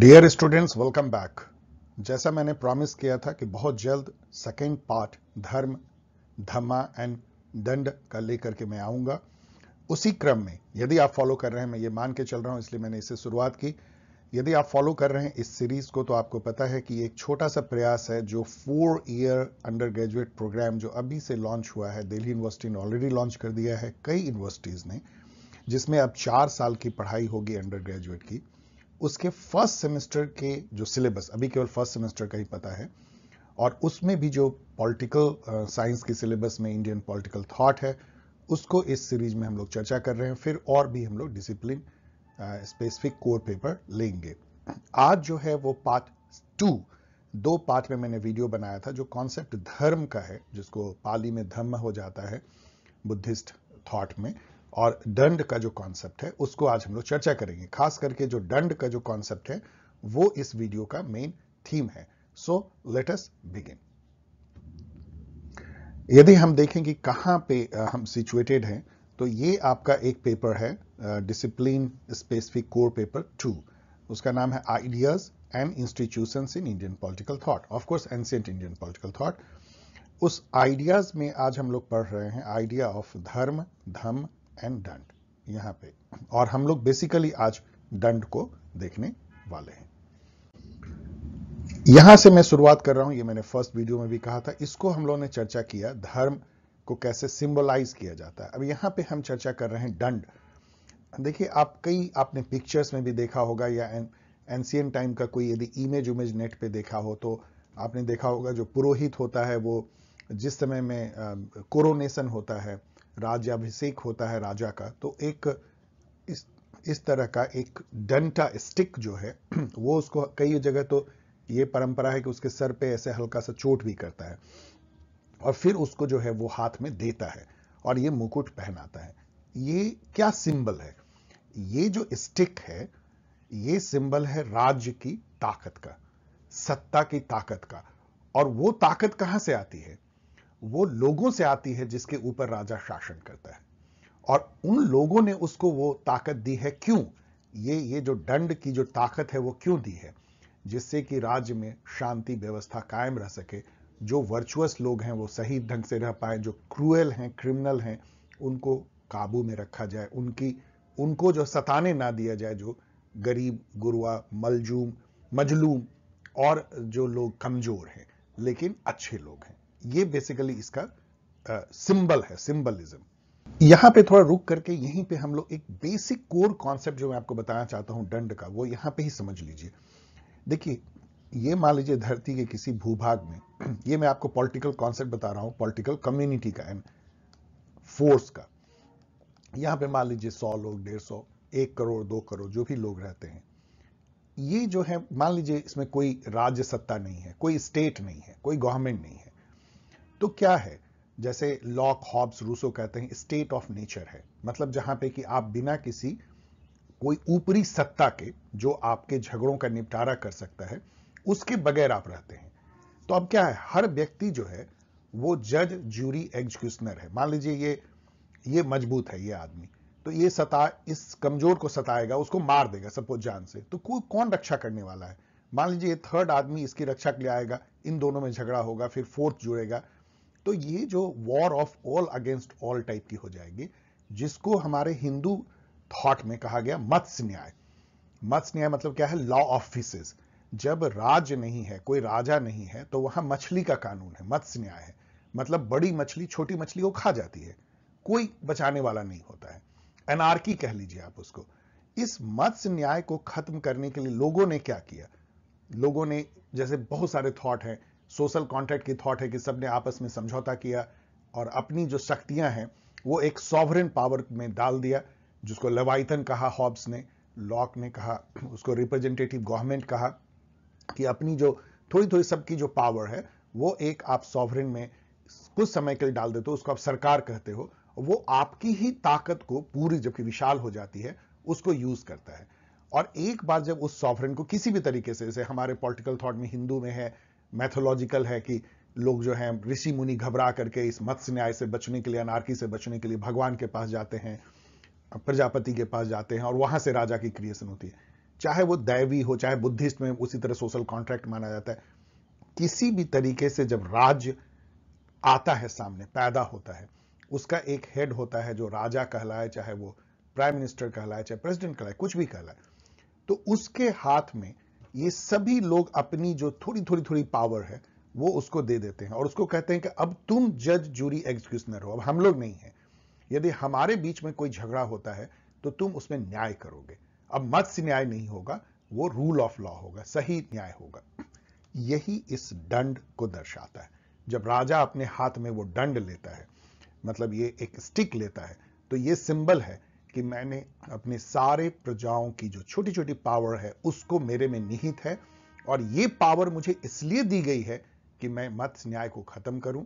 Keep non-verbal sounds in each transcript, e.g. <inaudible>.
Dear students welcome back जैसा मैंने promise किया था कि बहुत जल्द सेकेंड पार्ट धर्म धमा एंड दंड का लेकर के मैं आऊंगा उसी क्रम में यदि आप फॉलो कर रहे हैं मैं ये मान के चल रहा हूं इसलिए मैंने इससे शुरुआत की यदि आप फॉलो कर रहे हैं इस सीरीज को तो आपको पता है कि एक छोटा सा प्रयास है जो four year undergraduate programme जो अभी से लॉन्च हुआ है दिल्ली यूनिवर्सिटी ने ऑलरेडी लॉन्च कर दिया है कई यूनिवर्सिटीज़ ने जिसमें अब चार साल की पढ़ाई होगी अंडर ग्रेजुएट की उसके फर्स्ट सेमेस्टर के जो सिलेबस अभी केवल फर्स्ट सेमेस्टर का ही पता है और उसमें भी जो पॉलिटिकल साइंस के सिलेबस में इंडियन पॉलिटिकल थॉट है उसको इस सीरीज में हम लोग चर्चा कर रहे हैं फिर और भी हम लोग डिसिप्लिन स्पेसिफिक कोर पेपर लेंगे आज जो है वो पार्ट टू दो पार्ट में मैंने वीडियो बनाया था जो कॉन्सेप्ट धर्म का है जिसको पाली में धर्म हो जाता है बुद्धिस्ट थॉट में और दंड का जो कॉन्सेप्ट है उसको आज हम लोग चर्चा करेंगे खास करके जो दंड का जो कॉन्सेप्ट है वो इस वीडियो का मेन थीम है सो अस बिगिन यदि हम देखें कि कहां पे हम सिचुएटेड हैं तो ये आपका एक पेपर है discipline specific core paper two उसका नाम है ideas and institution in Indian political thought of course ancient Indian political thought उस आइडियाज में आज हम लोग पढ़ रहे हैं आइडिया ऑफ धर्म धम एंड दंड यहां पे और हम लोग बेसिकली आज दंड को देखने वाले हैं यहां से मैं शुरुआत कर रहा हूं ये मैंने फर्स्ट वीडियो में भी कहा था इसको हम लोगों ने चर्चा किया धर्म को कैसे सिंबलाइज किया जाता है अब यहां पे हम चर्चा कर रहे हैं दंड देखिए आप कई आपने पिक्चर्स में भी देखा होगा या एनसियन टाइम का कोई यदि इमेज उमेज नेट पे देखा हो तो आपने देखा होगा जो पुरोहित होता है वो जिस समय में कोरोनेशन होता है राज्याभिषेक होता है राजा का तो एक इस इस तरह का एक डंटा स्टिक जो है <clears throat> वो उसको कई जगह तो ये परंपरा है कि उसके सर पे ऐसे हल्का सा चोट भी करता है और फिर उसको जो है वो हाथ में देता है और ये मुकुट पहनाता है ये क्या सिंबल है ये जो स्टिक है ये सिंबल है राज्य की ताकत का सत्ता की ताकत का और वो ताकत कहां से आती है वो लोगों से आती है जिसके ऊपर राजा शासन करता है और उन लोगों ने उसको वो ताकत दी है क्यों ये ये जो दंड की जो ताकत है वो क्यों दी है जिससे कि राज्य में शांति व्यवस्था कायम रह सके जो वर्चुअस लोग हैं वो सही ढंग से रह पाए जो क्रूएल हैं क्रिमिनल हैं उनको काबू में रखा जाए उनकी उनको जो सताने ना दिया जाए जो गरीब गुरुआ मलजूम मजलूम और जो लोग कमज़ोर हैं लेकिन अच्छे लोग हैं ये बेसिकली इसका सिंबल है सिंबलिज्म यहां पे थोड़ा रुक करके यहीं पे हम लोग एक बेसिक कोर कॉन्सेप्ट जो मैं आपको बताना चाहता हूं दंड का वो यहां पे ही समझ लीजिए देखिए ये मान लीजिए धरती के किसी भूभाग में <clears throat> ये मैं आपको पॉलिटिकल कॉन्सेप्ट बता रहा हूं पॉलिटिकल कम्युनिटी का एंड फोर्स का यहां पे मान लीजिए सौ लोग डेढ़ सौ एक करोड़ दो करोड़ जो भी लोग रहते हैं ये जो है मान लीजिए इसमें कोई राज्य सत्ता नहीं है कोई स्टेट नहीं है कोई गवर्नमेंट नहीं है तो क्या है जैसे लॉक हॉब्स रूसो कहते हैं स्टेट ऑफ नेचर है मतलब जहां पे कि आप बिना किसी कोई ऊपरी सत्ता के जो आपके झगड़ों का निपटारा कर सकता है उसके बगैर आप रहते हैं तो अब क्या है हर व्यक्ति जो है वो जज ज्यूरी एग्जीक्यूशनर है मान लीजिए ये ये मजबूत है ये आदमी तो ये सता इस कमजोर को सताएगा उसको मार देगा सपोज जान से तो कोई कौन रक्षा करने वाला है मान लीजिए थर्ड आदमी इसकी रक्षा के लिए आएगा इन दोनों में झगड़ा होगा फिर फोर्थ जुड़ेगा तो ये जो war of all against all type की हो जाएगी जिसको हमारे हिंदू थॉट में कहा गया मत्स्य न्याय मत्स्य न्याय मतलब क्या है लॉ ऑफ फिशेज जब राज नहीं है कोई राजा नहीं है तो वहां मछली का कानून है मत्स्य न्याय है मतलब बड़ी मछली छोटी मछली को खा जाती है कोई बचाने वाला नहीं होता है एनआरकी कह लीजिए आप उसको इस मत्स्य न्याय को खत्म करने के लिए लोगों ने क्या किया लोगों ने जैसे बहुत सारे थॉट हैं सोशल कॉन्ट्रैक्ट की थॉट है कि सबने आपस में समझौता किया और अपनी जो शक्तियां हैं वो एक सॉवरन पावर में डाल दिया जिसको लवाइथन कहा हॉब्स ने लॉक ने कहा उसको रिप्रेजेंटेटिव गवर्नमेंट कहा कि अपनी जो थोड़ी थोड़ी सबकी जो पावर है वो एक आप सॉवरन में कुछ समय के लिए डाल देते हो उसको आप सरकार कहते हो वो आपकी ही ताकत को पूरी जबकि विशाल हो जाती है उसको यूज करता है और एक बार जब उस सॉवरन को किसी भी तरीके से जैसे हमारे पॉलिटिकल थॉट में हिंदू में है मैथोलॉजिकल है कि लोग जो हैं ऋषि मुनि घबरा करके इस मत्स्य न्याय से बचने के लिए अनारकी से बचने के लिए भगवान के पास जाते हैं प्रजापति के पास जाते हैं और वहां से राजा की क्रिएशन होती है चाहे वो दैवी हो चाहे बुद्धिस्ट में उसी तरह सोशल कॉन्ट्रैक्ट माना जाता है किसी भी तरीके से जब राज्य आता है सामने पैदा होता है उसका एक हेड होता है जो राजा कहलाए चाहे वो प्राइम मिनिस्टर कहलाए चाहे प्रेसिडेंट कहलाए कुछ भी कहलाए तो उसके हाथ में ये सभी लोग अपनी जो थोड़ी थोड़ी थोड़ी पावर है वो उसको दे देते हैं और उसको कहते हैं कि अब तुम जज जूरी एग्जीक्यूशनर हो अब हम लोग नहीं हैं यदि हमारे बीच में कोई झगड़ा होता है तो तुम उसमें न्याय करोगे अब मत्स्य न्याय नहीं होगा वो रूल ऑफ लॉ होगा सही न्याय होगा यही इस दंड को दर्शाता है जब राजा अपने हाथ में वो दंड लेता है मतलब ये एक स्टिक लेता है तो ये सिंबल है कि मैंने अपने सारे प्रजाओं की जो छोटी छोटी पावर है उसको मेरे में निहित है और ये पावर मुझे इसलिए दी गई है कि मैं मत्स्य न्याय को खत्म करूं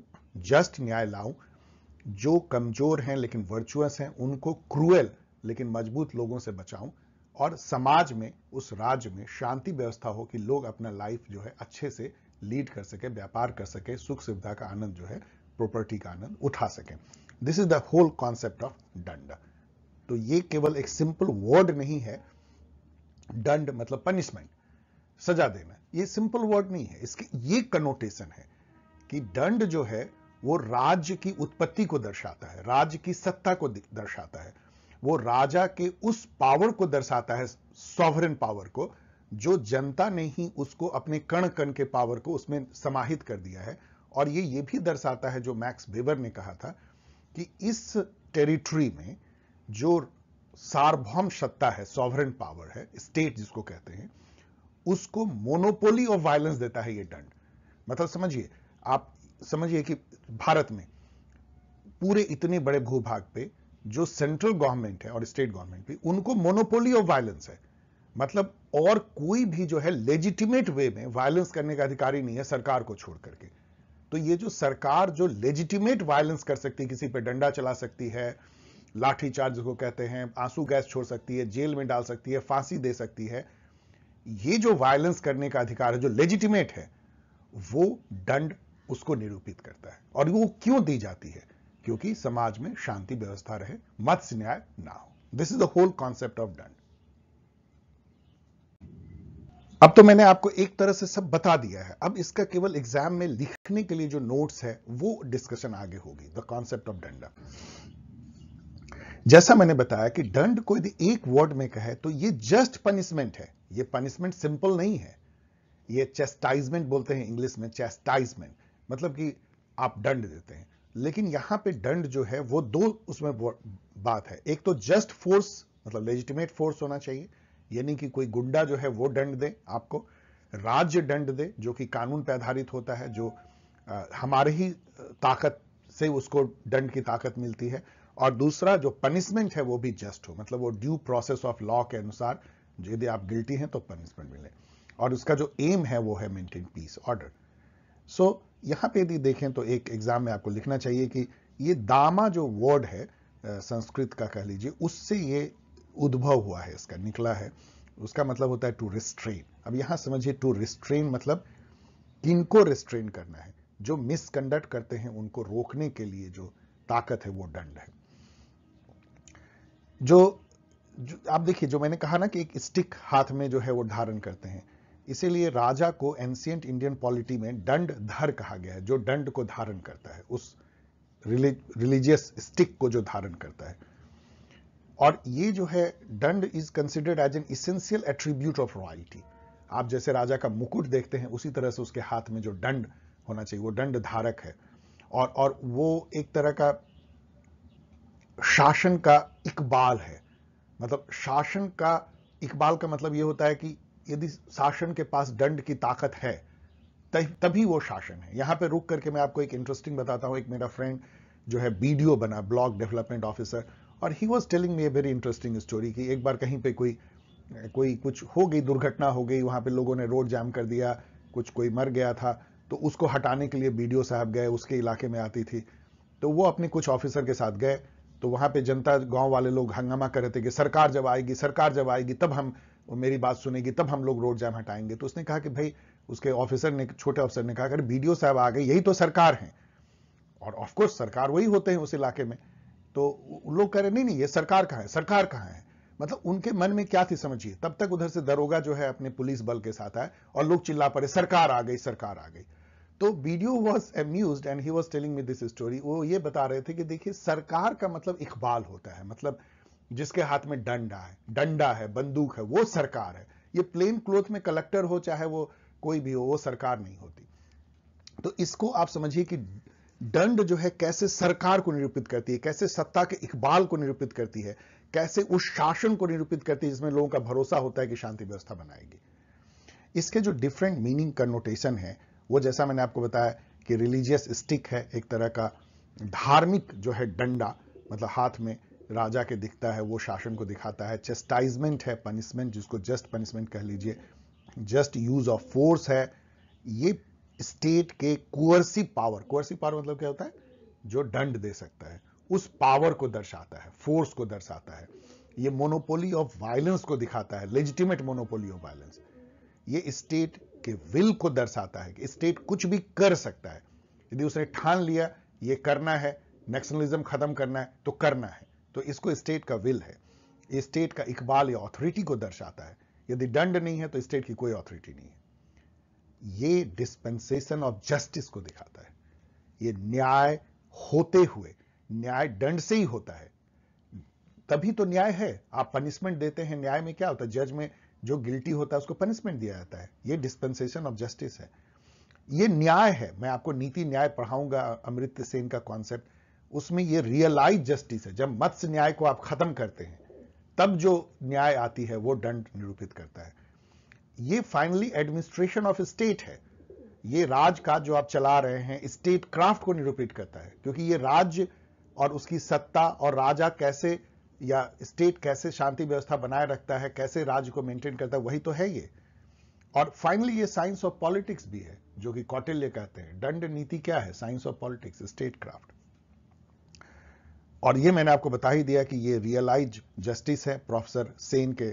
जस्ट न्याय लाऊं जो कमजोर हैं लेकिन वर्चुअस हैं उनको क्रूएल लेकिन मजबूत लोगों से बचाऊं और समाज में उस राज्य में शांति व्यवस्था हो कि लोग अपना लाइफ जो है अच्छे से लीड कर सके व्यापार कर सके सुख सुविधा का आनंद जो है प्रॉपर्टी का आनंद उठा सके this is the whole concept of danda तो ये केवल एक सिंपल वर्ड नहीं है दंड मतलब पनिशमेंट सजा देना ये सिंपल वर्ड नहीं है इसके ये कनोटेशन है कि दंड जो है वो राज्य की उत्पत्ति को दर्शाता है राज्य की सत्ता को दर्शाता है वो राजा के उस पावर को दर्शाता है सॉवरन पावर को जो जनता ने ही उसको अपने कण कण के पावर को उसमें समाहित कर दिया है और ये ये भी दर्शाता है जो मैक्स बेबर ने कहा था कि इस टेरिटरी में जो सार्वभौम सत्ता है सॉवरन पावर है स्टेट जिसको कहते हैं उसको मोनोपोली ऑफ वायलेंस देता है ये दंड मतलब समझिए आप समझिए कि भारत में पूरे इतने बड़े भूभाग पे जो सेंट्रल गवर्नमेंट है और स्टेट गवर्नमेंट भी उनको मोनोपोली ऑफ वायलेंस है मतलब और कोई भी जो है लेजिटिमेट वे में वायलेंस करने का अधिकार ही नहीं है सरकार को छोड़ करके तो ये जो सरकार जो लेजिटिमेट वायलेंस कर सकती है किसी पे डंडा चला सकती है लाठी चार्ज को कहते हैं आंसू गैस छोड़ सकती है जेल में डाल सकती है फांसी दे सकती है ये जो वायलेंस करने का अधिकार है जो लेजिटिमेट है वो दंड उसको निरूपित करता है और वो क्यों दी जाती है क्योंकि समाज में शांति व्यवस्था रहे मत्स्य न्याय ना हो this is the whole concept of danda अब तो मैंने आपको एक तरह से सब बता दिया है अब इसका केवल एग्जाम में लिखने के लिए जो नोट्स है वो डिस्कशन आगे होगी द कॉन्सेप्ट ऑफ डंडा जैसा मैंने बताया कि दंड को यदि एक वर्ड में कहे तो ये जस्ट पनिशमेंट है ये पनिशमेंट सिंपल नहीं है ये चेस्टाइजमेंट बोलते हैं इंग्लिश में चेस्टाइजमेंट मतलब कि आप दंड देते हैं लेकिन यहां पे दंड जो है वो दो उसमें बात है एक तो जस्ट फोर्स मतलब लेजिटिमेट फोर्स होना चाहिए यानी कि कोई गुंडा जो है वो दंड दे आपको राज्य दंड दे जो कि कानून पर आधारित होता है जो हमारे ही ताकत से उसको दंड की ताकत मिलती है और दूसरा जो पनिशमेंट है वो भी जस्ट हो मतलब वो ड्यू प्रोसेस ऑफ लॉ के अनुसार यदि आप गिल्टी हैं तो पनिशमेंट मिले और उसका जो एम है वो है मेंटेन पीस ऑर्डर सो यहां पे यदि देखें तो एक एग्जाम में आपको लिखना चाहिए कि ये दामा जो वर्ड है संस्कृत का कह लीजिए उससे ये उद्भव हुआ है इसका निकला है उसका मतलब होता है टू रिस्ट्रेन अब यहां समझिए टू रिस्ट्रेन मतलब किनको रिस्ट्रेन करना है जो मिसकंडक्ट करते हैं उनको रोकने के लिए जो ताकत है वो दंड है जो, जो आप देखिए जो मैंने कहा ना कि एक स्टिक हाथ में जो है वो धारण करते हैं इसीलिए राजा को एंशियंट इंडियन पॉलिटी में दंड धर कहा गया है जो दंड को धारण करता है उस रिलीजियस स्टिक को जो धारण करता है और ये जो है danda is considered as an essential attribute of royalty आप जैसे राजा का मुकुट देखते हैं उसी तरह से उसके हाथ में जो दंड होना चाहिए वो दंड धारक है और और वो एक तरह का शासन का इकबाल है मतलब शासन का इकबाल का मतलब यह होता है कि यदि शासन के पास दंड की ताकत है तभी वो शासन है यहां पे रुक करके मैं आपको एक इंटरेस्टिंग बताता हूं एक मेरा फ्रेंड जो है बीडीओ बना ब्लॉक डेवलपमेंट ऑफिसर और he was telling me a very interesting story कि एक बार कहीं पे कोई कोई कुछ हो गई दुर्घटना हो गई वहां पे लोगों ने रोड जाम कर दिया कुछ कोई मर गया था तो उसको हटाने के लिए बीडीओ साहब गए उसके इलाके में आती थी तो वो अपने कुछ ऑफिसर के साथ गए तो वहां पे जनता गांव वाले लोग हंगामा कर रहे थे कि सरकार जब आएगी सरकार जब आएगी तब हम मेरी बात सुनेगी तब हम लोग रोड जैम हटाएंगे तो उसने कहा कि भाई उसके ऑफिसर ने छोटे ऑफिसर ने कहा अगर बी साहब आ गए यही तो सरकार है और ऑफकोर्स सरकार वही होते हैं उस इलाके में तो लोग कह रहे नहीं नहीं ये सरकार कहाँ है सरकार कहाँ है मतलब उनके मन में क्या थी समझिए तब तक उधर से दरोगा जो है अपने पुलिस बल के साथ आए और लोग चिल्ला पड़े सरकार आ गई सरकार आ गई तो BDO was amused and he was telling me this story वो ये बता रहे थे कि देखिए सरकार का मतलब इकबाल होता है मतलब जिसके हाथ में डंडा है डंडा है बंदूक है वो सरकार है ये प्लेन क्लोथ में कलेक्टर हो चाहे वो कोई भी हो वो सरकार नहीं होती तो इसको आप समझिए कि दंड जो है कैसे सरकार को निरूपित करती है कैसे सत्ता के इकबाल को निरूपित करती है कैसे उस शासन को निरूपित करती है जिसमें लोगों का भरोसा होता है कि शांति व्यवस्था बनाएगी इसके जो डिफरेंट मीनिंग कन्नोटेशन है वो जैसा मैंने आपको बताया कि रिलीजियस स्टिक है एक तरह का धार्मिक जो है डंडा मतलब हाथ में राजा के दिखता है वो शासन को दिखाता है चेस्टाइजमेंट है पनिशमेंट जिसको जस्ट पनिशमेंट कह लीजिए जस्ट यूज ऑफ फोर्स है ये स्टेट के कुअर्सी पावर कुअर्सी पावर मतलब क्या होता है जो दंड दे सकता है उस पावर को दर्शाता है फोर्स को दर्शाता है ये मोनोपोली ऑफ वायलेंस को दिखाता है लेजिटिमेट मोनोपोली ऑफ वायलेंस ये स्टेट के विल को दर्शाता है कि स्टेट कुछ भी कर सकता है यदि उसने ठान लिया ये करना है नेशनलिज्म खत्म करना है तो करना है तो इसको स्टेट का विल है स्टेट का इकबाल या ऑथोरिटी को दर्शाता है यदि दंड नहीं है तो स्टेट की कोई ऑथोरिटी नहीं है ये डिस्पेंसेशन ऑफ जस्टिस को दिखाता है ये न्याय होते हुए न्याय दंड से ही होता है तभी तो न्याय है आप पनिशमेंट देते हैं न्याय में क्या होता है जज में जो गिल्टी होता है उसको पनिशमेंट दिया जाता है ये डिस्पेंसेशन ऑफ जस्टिस है ये न्याय है मैं आपको नीति न्याय पढ़ाऊंगा अमृत सेन का कॉन्सेप्ट उसमें ये रियलाइज जस्टिस है जब मत्स्य न्याय को आप खत्म करते हैं तब जो न्याय आती है वो दंड निरूपित करता है ये फाइनली एडमिनिस्ट्रेशन ऑफ स्टेट है ये राज का जो आप चला रहे हैं स्टेट क्राफ्ट को निरूपित करता है क्योंकि ये राज्य और उसकी सत्ता और राजा कैसे या स्टेट कैसे शांति व्यवस्था बनाए रखता है कैसे राज्य को मेंटेन करता है वही तो है ये और फाइनली ये साइंस ऑफ पॉलिटिक्स भी है जो कि कौटिल्य कहते हैं दंड नीति क्या है science of politics state craft और ये मैंने आपको बता ही दिया कि ये रियलाइज जस्टिस है प्रोफेसर सेन के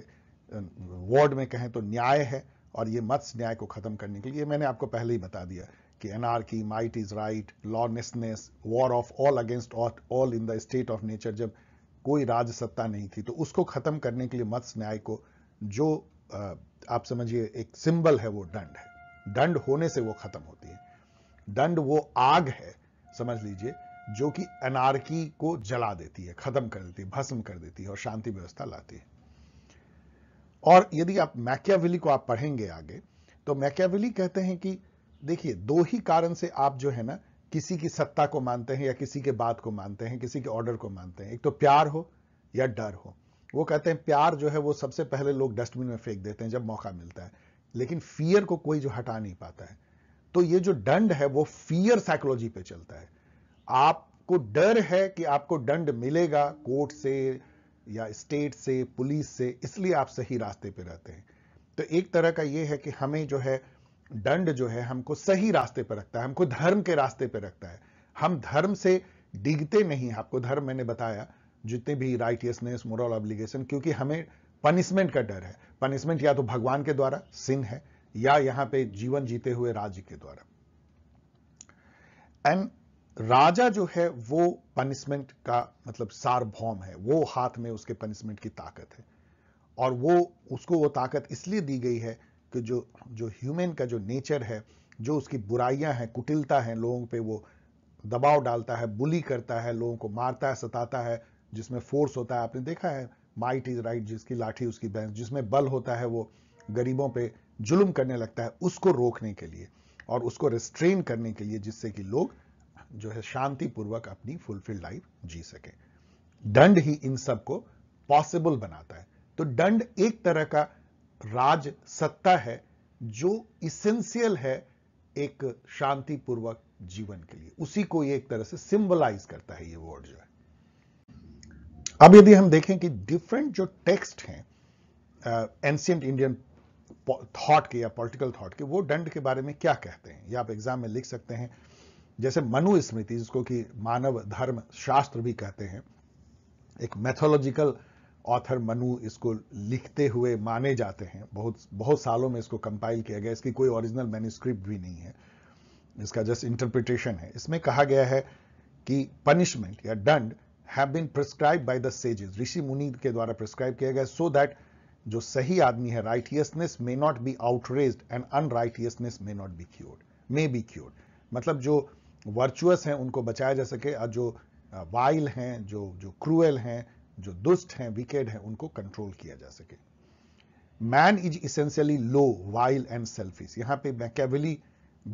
वर्ड में कहें तो न्याय है और ये मत्स्य न्याय को खत्म करने के लिए मैंने आपको पहले ही बता दिया कि की might is right lawlessness war of all against all in the state of nature जब कोई राजसत्ता नहीं थी तो उसको खत्म करने के लिए मत्स्य न्याय को जो आप समझिए एक सिंबल है वो दंड है दंड होने से वो खत्म होती है दंड वो आग है समझ लीजिए जो कि अनारकी को जला देती है खत्म कर देती है भस्म कर देती है और शांति व्यवस्था लाती है और यदि आप मैकियाविली को आप पढ़ेंगे आगे तो मैकियाविली कहते हैं कि देखिए दो ही कारण से आप जो है ना किसी की सत्ता को मानते हैं या किसी के बात को मानते हैं किसी के ऑर्डर को मानते हैं एक तो प्यार हो या डर हो वो कहते हैं प्यार जो है वो सबसे पहले लोग डस्टबिन में फेंक देते हैं जब मौका मिलता है लेकिन फियर को कोई जो हटा नहीं पाता है तो ये जो दंड है वो फियर साइकोलॉजी पे चलता है आपको डर है कि आपको दंड मिलेगा कोर्ट से या स्टेट से पुलिस से इसलिए आप सही रास्ते पे रहते हैं तो एक तरह का ये है कि हमें जो है दंड जो है हमको सही रास्ते पर रखता है हमको धर्म के रास्ते पर रखता है हम धर्म से डिगते नहीं आपको धर्म मैंने बताया जितने भी राइटियसनेस मोरल ऑब्लिगेशन क्योंकि हमें पनिशमेंट का डर है पनिशमेंट या तो भगवान के द्वारा सिन है या यहां पे जीवन जीते हुए राज्य के द्वारा एंड राजा जो है वो पनिशमेंट का मतलब सार्वभौम है वो हाथ में उसके पनिशमेंट की ताकत है और वो उसको वो ताकत इसलिए दी गई है कि जो जो ह्यूमन का जो नेचर है जो उसकी बुराइयां हैं कुटिलता है लोगों पे वो दबाव डालता है बुली करता है लोगों को मारता है सताता है जिसमें फोर्स होता है आपने देखा है माइट इज राइट जिसकी लाठी उसकी बैंस जिसमें बल होता है वो गरीबों पे जुल्म करने लगता है उसको रोकने के लिए और उसको रिस्ट्रेन करने के लिए जिससे कि लोग जो है शांतिपूर्वक अपनी फुलफिल लाइफ जी सके दंड ही इन सबको पॉसिबल बनाता है तो दंड एक तरह का राज सत्ता है जो इसेंशियल है एक शांतिपूर्वक जीवन के लिए उसी को ये एक तरह से सिंबलाइज करता है ये वर्ड जो है अब यदि हम देखें कि डिफरेंट जो टेक्स्ट हैं एंशियंट इंडियन थॉट के या पॉलिटिकल थॉट के वो दंड के बारे में क्या कहते हैं या आप एग्जाम में लिख सकते हैं जैसे मनु स्मृति जिसको कि मानव धर्म शास्त्र भी कहते हैं एक मैथोलॉजिकल ऑथर मनु इसको लिखते हुए माने जाते हैं बहुत बहुत सालों में इसको कंपाइल किया गया इसकी कोई ओरिजिनल मैन्यूस्क्रिप्ट भी नहीं है इसका जस्ट इंटरप्रिटेशन है इसमें कहा गया है कि पनिशमेंट या दंड have been prescribe by the sages ऋषि मुनि के द्वारा प्रिस्क्राइब किया गया सो दैट जो सही आदमी है righteousness may not be outrage and unrighteousness may not be cured may be cured मतलब जो वर्चुअस हैं उनको बचाया जा सके और जो वाइल हैं जो जो क्रूएल हैं जो दुष्ट हैं विकेड हैं उनको कंट्रोल किया जा सके man is essentially low vile and selfish यहां पे मैकेवली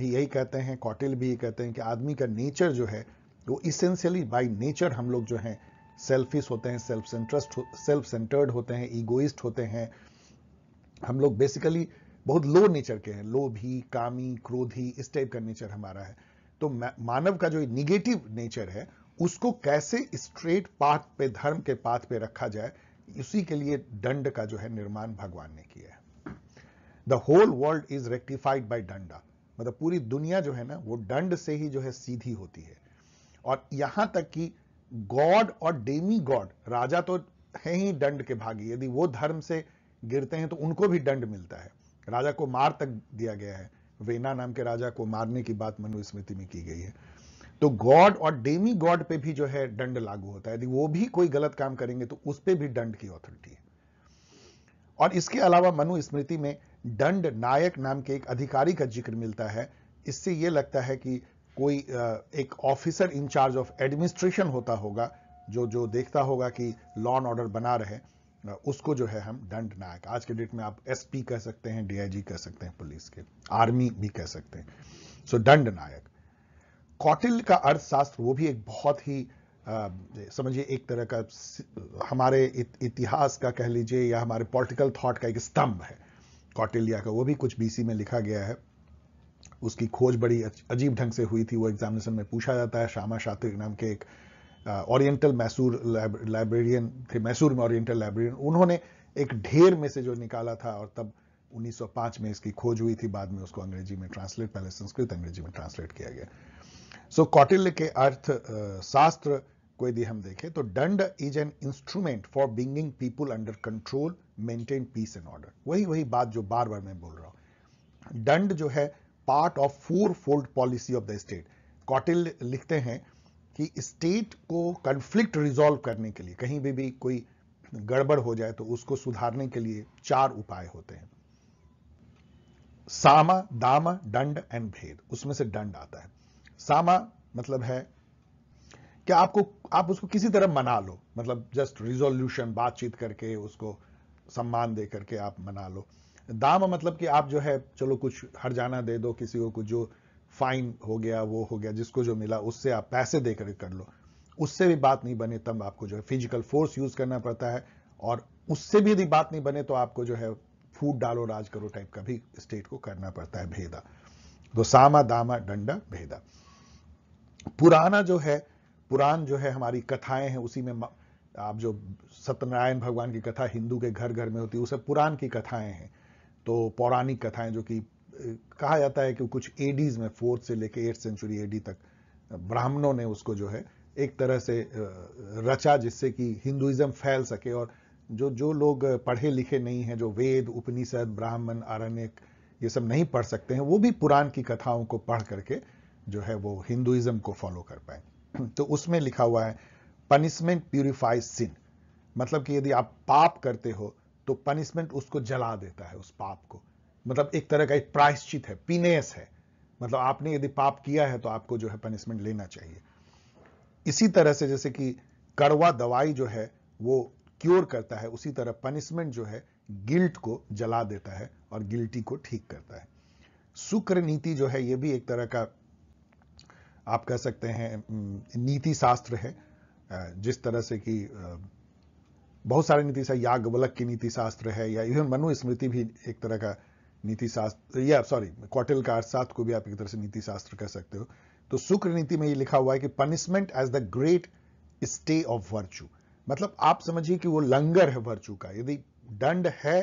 भी यही कहते हैं कॉटिल भी यही कहते हैं कि आदमी का नेचर जो है वो इसेंशियली बाई नेचर हम लोग जो हैं सेल्फिश होते हैं सेल्फ सेंट्रस्ट सेल्फ सेंटर्ड होते हैं ईगोइस्ट होते हैं हम लोग बेसिकली बहुत लो नेचर के हैं लोभी कामी क्रोधी इस टाइप का नेचर हमारा है तो मानव का जो निगेटिव नेचर है उसको कैसे स्ट्रेट पाथ पे धर्म के पाथ पे रखा जाए उसी के लिए दंड का जो है निर्माण भगवान ने किया है the whole world is rectified by danda मतलब पूरी दुनिया जो है ना वो दंड से ही जो है सीधी होती है और यहां तक कि गॉड और डेमी गॉड राजा तो है ही दंड के भागी यदि वो धर्म से गिरते हैं तो उनको भी दंड मिलता है राजा को मार तक दिया गया है वेना नाम के राजा को मारने की बात मनुस्मृति में की गई है तो गॉड और डेमी गॉड पे भी जो है दंड लागू होता है यदि वो भी कोई गलत काम करेंगे तो उस पर भी दंड की ऑथोरिटी है और इसके अलावा मनु स्मृति में दंड नायक नाम के एक अधिकारी का जिक्र मिलता है इससे यह लगता है कि कोई एक ऑफिसर इंचार्ज ऑफ एडमिनिस्ट्रेशन होता होगा जो जो देखता होगा कि लॉ एंड ऑर्डर बना रहे उसको जो है हम दंड नायक आज के डेट में आप एसपी कह सकते हैं डीआईजी कह सकते हैं पुलिस के आर्मी भी कह सकते हैं सो दंड नायक कौटिल्य का अर्थशास्त्र वो भी एक बहुत ही समझिए एक तरह का हमारे इत, इतिहास का कह लीजिए या हमारे पॉलिटिकल थॉट का एक स्तंभ है कौटिल्या का वो भी कुछ बीसी में लिखा गया है उसकी खोज बड़ी अजीब ढंग से हुई थी वो एग्जामिनेशन में पूछा जाता है श्यामा शास्त्री नाम के एक ओरिएंटल मैसूर लाइब्रेरियन थे मैसूर में ओरिएंटल लाइब्रेरियन उन्होंने एक ढेर में से जो निकाला था और तब 1905 में इसकी खोज हुई थी बाद में उसको अंग्रेजी में ट्रांसलेट पहले संस्कृत अंग्रेजी में ट्रांसलेट किया गया सो so, कौटिल्य के अर्थ शास्त्र को यदि हम देखें तो danda is an instrument for bringing people under control maintain peace and order वही वही बात जो बार बार मैं बोल रहा हूं दंड जो है part of four fold policy of the state Kautilya लिखते हैं कि स्टेट को कंफ्लिक्ट रिजॉल्व करने के लिए कहीं भी भी कोई गड़बड़ हो जाए तो उसको सुधारने के लिए चार उपाय होते हैं सामा दामा दंड एंड भेद उसमें से दंड आता है सामा मतलब है कि आपको आप उसको किसी तरह मना लो मतलब जस्ट रिजोल्यूशन बातचीत करके उसको सम्मान दे करके आप मना लो दाम मतलब कि आप जो है चलो कुछ हर जाना दे दो किसी को कुछ जो फाइन हो गया वो हो गया जिसको जो मिला उससे आप पैसे देकर कर लो उससे भी बात नहीं बने तब आपको जो है फिजिकल फोर्स यूज करना पड़ता है और उससे भी यदि बात नहीं बने तो आपको जो है फूट डालो राज करो टाइप का भी स्टेट को करना पड़ता है भेदा तो सामा दामा डंडा भेदा पुराना जो है पुराण जो है हमारी कथाएं हैं उसी में आप जो सत्यनारायण भगवान की कथा हिंदू के घर घर में होती है उसे पुराण की कथाएं हैं तो पौराणिक कथाएं जो कि कहा जाता है कि कुछ एडीज में फोर्थ से लेकर एट सेंचुरी एडी तक ब्राह्मणों ने उसको जो है एक तरह से रचा जिससे कि हिंदुइज्म फैल सके और जो जो लोग पढ़े लिखे नहीं हैं जो वेद उपनिषद ब्राह्मण आरण्यक ये सब नहीं पढ़ सकते हैं वो भी पुराण की कथाओं को पढ़ करके जो है वो हिंदुइज्म को फॉलो कर पाए <clears throat> तो उसमें लिखा हुआ है पनिशमेंट प्यूरिफाइज सिन मतलब कि यदि आप पाप करते हो तो पनिशमेंट उसको जला देता है उस पाप को मतलब एक तरह का एक प्रायश्चित है पीनेस है मतलब आपने यदि पाप किया है तो आपको जो है पनिशमेंट लेना चाहिए इसी तरह से जैसे कि कड़वा दवाई जो है वो क्योर करता है उसी तरह पनिशमेंट जो है गिल्ट को जला देता है और गिल्टी को ठीक करता है शुक्र नीति जो है ये भी एक तरह का आप कह सकते हैं नीति शास्त्र है जिस तरह से कि बहुत सारे नीति शास्त्र याज्ञवलक की नीति शास्त्र है या इवन मनुस्मृति भी एक तरह का नीति शास्त्र या सॉरी क्वाटिल का अर्थशास्त्र को भी आप एक तरह से नीति शास्त्र कह सकते हो तो शुक्र नीति में ये लिखा हुआ है कि punishment as the great stay of virtue मतलब आप समझिए कि वो लंगर है वर्चू का यदि दंड है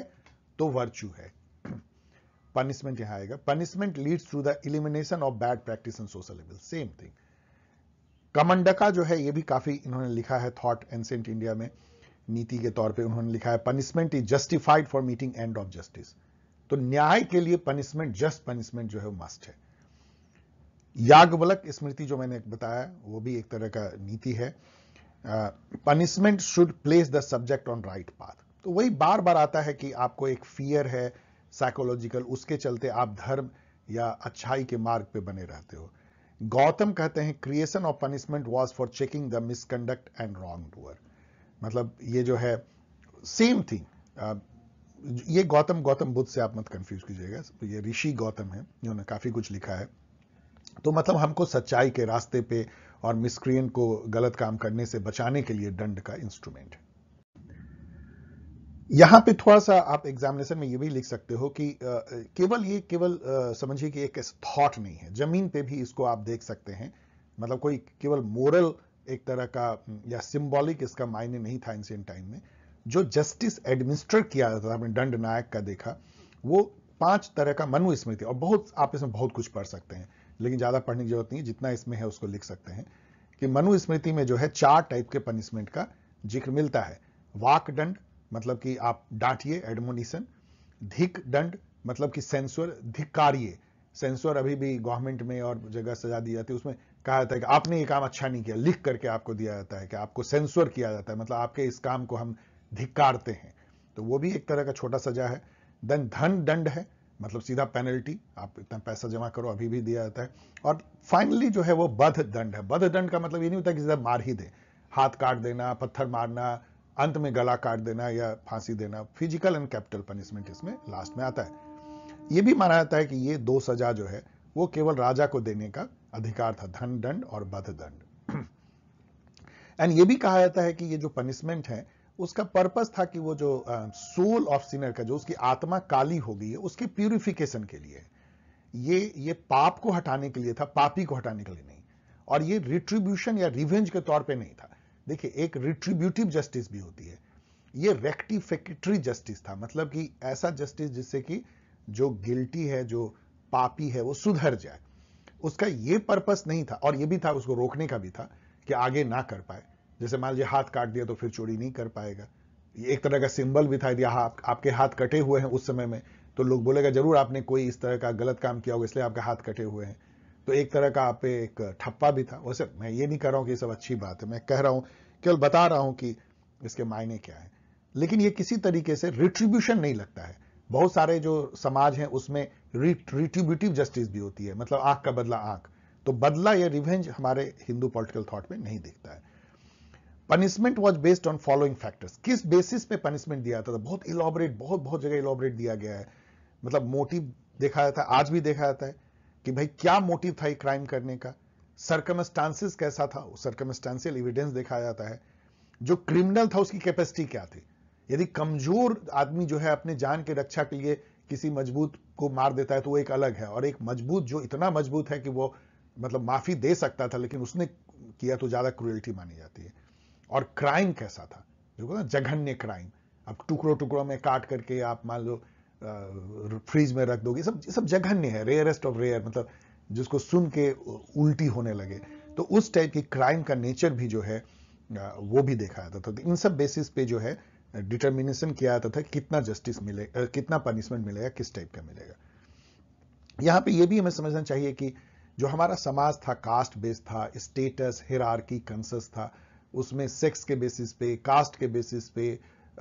तो वर्चू है पनिशमेंट यहां आएगा punishment leads to the elimination of bad practice and social level same thing Kamandaka जो है ये भी काफी इन्होंने लिखा है थॉट एंसेंट इंडिया में नीति के तौर पे उन्होंने लिखा है punishment is justified for meeting end of justice तो न्याय के लिए पनिशमेंट जस्ट पनिशमेंट जो है वो मस्ट है याग्वलक स्मृति जो मैंने बताया वो भी एक तरह का नीति है punishment should place the subject on right path तो वही बार बार आता है कि आपको एक फियर है साइकोलॉजिकल उसके चलते आप धर्म या अच्छाई के मार्ग पे बने रहते हो गौतम कहते हैं creation of punishment was for checking the misconduct and wrongdoer मतलब ये जो है सेम थिंग ये गौतम गौतम बुद्ध से आप मत कंफ्यूज कीजिएगा ये ऋषि गौतम है जिन्होंने काफी कुछ लिखा है तो मतलब हमको सच्चाई के रास्ते पे और मिसक्रियन को गलत काम करने से बचाने के लिए दंड का इंस्ट्रूमेंट है यहां पे थोड़ा सा आप एग्जामिनेशन में ये भी लिख सकते हो कि केवल ये केवल समझिए कि एक थॉट नहीं है जमीन पे भी इसको आप देख सकते हैं मतलब कोई केवल मोरल एक तरह का या सिंबॉलिक इसका मायने नहीं था एंशियन टाइम में जो जस्टिस एडमिनिस्ट्रेट किया जाता था आपने दंड नायक का देखा वो पांच तरह का मनुस्मृति और बहुत आप इसमें बहुत कुछ पढ़ सकते हैं लेकिन ज़्यादा पढ़ने की जरूरत नहीं जितना इसमें है उसको लिख सकते हैं कि मनुस्मृति में जो है चार टाइप के पनिशमेंट का जिक्र मिलता है वाक दंड मतलब कि आप डांटिए एडमोनिशन धिक दंड मतलब कि सेंसर धिक्कारिए सेंसर अभी भी गवर्नमेंट में और जगह सजा दी जाती है उसमें कहा जाता है कि आपने ये काम अच्छा नहीं किया लिख करके आपको दिया जाता है कि आपको सेंसर किया जाता है मतलब आपके इस काम को हम धिकारते हैं तो वो भी एक तरह का छोटा सजा है देन धन दंड है मतलब सीधा पेनल्टी आप इतना पैसा जमा करो अभी भी दिया जाता है और फाइनली जो है वो बध दंड है बध दंड का मतलब ये नहीं होता कि सीधा मार ही दे हाथ काट देना पत्थर मारना अंत में गला काट देना या फांसी देना फिजिकल एंड कैपिटल पनिशमेंट इसमें लास्ट में आता है ये भी माना जाता है कि ये दो सजा जो है वो केवल राजा को देने का अधिकार था धन दंड और बध दंड एंड <clears throat> ये भी कहा जाता है कि ये जो पनिशमेंट है उसका पर्पस था कि वो जो सोल ऑफ सिनर का जो उसकी आत्मा काली हो गई है उसके प्यूरिफिकेशन के लिए ये ये पाप को हटाने के लिए था पापी को हटाने के लिए नहीं और ये रिट्रीब्यूशन या रिवेंज के तौर पे नहीं था देखिए एक रिट्रीब्यूटिव जस्टिस भी होती है ये रेक्टिफेक्टरी जस्टिस था मतलब कि ऐसा जस्टिस जिससे कि जो गिल्टी है जो पापी है वो सुधर जाए उसका ये पर्पस नहीं था और ये भी था उसको रोकने का भी था कि आगे ना कर पाए जैसे मान लीजिए हाथ काट दिया तो फिर चोरी नहीं कर पाएगा ये एक तरह का सिंबल भी था यदि आप, आपके हाथ कटे हुए हैं उस समय में तो लोग बोलेगा जरूर आपने कोई इस तरह का गलत काम किया होगा इसलिए आपके हाथ कटे हुए हैं तो एक तरह का आप एक ठप्पा भी था वैसे मैं ये नहीं कह रहा हूं कि ये सब अच्छी बात है मैं कह रहा हूं केवल बता रहा हूं कि इसके मायने क्या है लेकिन ये किसी तरीके से रिट्रीब्यूशन नहीं लगता है बहुत सारे जो समाज हैं उसमें रिट्रीब्यूटिव जस्टिस भी होती है मतलब आंख का बदला आंख तो बदला या रिवेंज हमारे हिंदू पॉलिटिकल थॉट में नहीं दिखता है punishment was based on following factors किस बेसिस पे पनिशमेंट दिया जाता था बहुत इलाबोरेट बहुत बहुत जगह इलाबोरेट दिया गया है मतलब मोटिव देखा जाता है आज भी देखा जाता है कि भाई क्या मोटिव था ये क्राइम करने का सरकमस्टांसिस कैसा था सरकमस्टांसियल एविडेंस देखा जाता है जो क्रिमिनल था उसकी कैपेसिटी क्या थी यदि कमजोर आदमी जो है अपने जान के रक्षा के लिए किसी मजबूत को मार देता है तो वो एक अलग है और एक मजबूत जो इतना मजबूत है कि वो मतलब माफी दे सकता था लेकिन उसने किया तो ज्यादा क्रुएल्टी मानी जाती है और क्राइम कैसा था जो ना जघन्य क्राइम अब टुकड़ों टुकड़ों में काट करके आप मान लो फ्रिज में रख दोगे सब सब जघन्य है रेयरेस्ट ऑफ रेयर मतलब जिसको सुन के उल्टी होने लगे तो उस टाइप की क्राइम का नेचर भी जो है वो भी देखा जाता था तो इन सब बेसिस पे जो है डिटर्मिनेशन किया जाता था कितना जस्टिस मिले कितना पनिशमेंट मिलेगा किस टाइप का मिलेगा यहाँ पे ये भी हमें समझना चाहिए कि जो हमारा समाज था कास्ट बेस्ड था स्टेटस हिरारकी कंसस था उसमें सेक्स के बेसिस पे कास्ट के बेसिस पे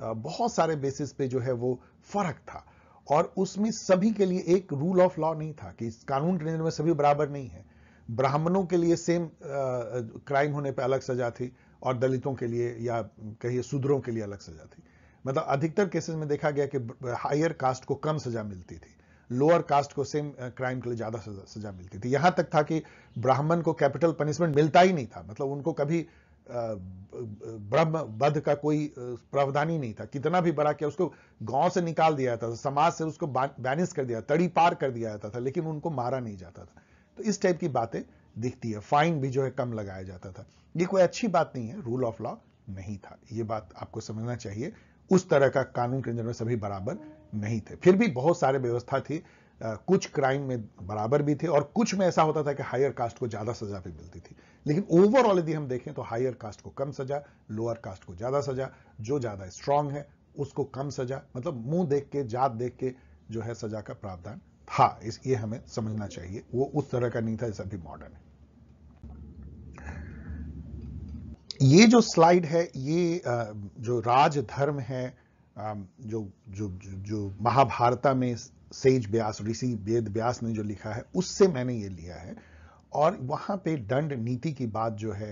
बहुत सारे बेसिस पे जो है वो फर्क था और उसमें सभी के लिए एक रूल ऑफ लॉ नहीं था कि कानून के में सभी बराबर नहीं है ब्राह्मणों के लिए सेम क्राइम होने पर अलग सजा थी और दलितों के लिए या कहिए शूद्रों के लिए अलग सजा थी मतलब अधिकतर केसेस में देखा गया कि हायर कास्ट को कम सजा मिलती थी लोअर कास्ट को सेम क्राइम के लिए ज्यादा सजा मिलती थी यहां तक था कि ब्राह्मण को कैपिटल पनिशमेंट मिलता ही नहीं था मतलब उनको कभी ब्रह्म वध का कोई प्रावधान ही नहीं था कितना भी बड़ा किया उसको गांव से निकाल दिया जाता था समाज से उसको बैनिस कर दिया तड़ी पार कर दिया जाता था लेकिन उनको मारा नहीं जाता था तो इस टाइप की बातें दिखती है फाइन भी जो है कम लगाया जाता था ये कोई अच्छी बात नहीं है रूल ऑफ लॉ नहीं था ये बात आपको समझना चाहिए उस तरह का कानून के अंदर में सभी बराबर नहीं थे फिर भी बहुत सारे व्यवस्था थी कुछ क्राइम में बराबर भी थे और कुछ में ऐसा होता था कि हायर कास्ट को ज़्यादा सजा भी मिलती थी लेकिन ओवरऑल यदि हम देखें तो हायर कास्ट को कम सजा लोअर कास्ट को ज़्यादा सजा जो ज़्यादा स्ट्रांग है उसको कम सजा मतलब मुंह देख के जात देख के जो है सजा का प्रावधान था इस ये हमें समझना चाहिए वो उस तरह का नहीं था जैसा भी मॉडर्न है ये जो स्लाइड है ये जो राजधर्म है जो जो जो, जो महाभारता में सेज ब्यास ऋषि वेद व्यास ने जो लिखा है उससे मैंने ये लिया है और वहाँ पे दंड नीति की बात जो है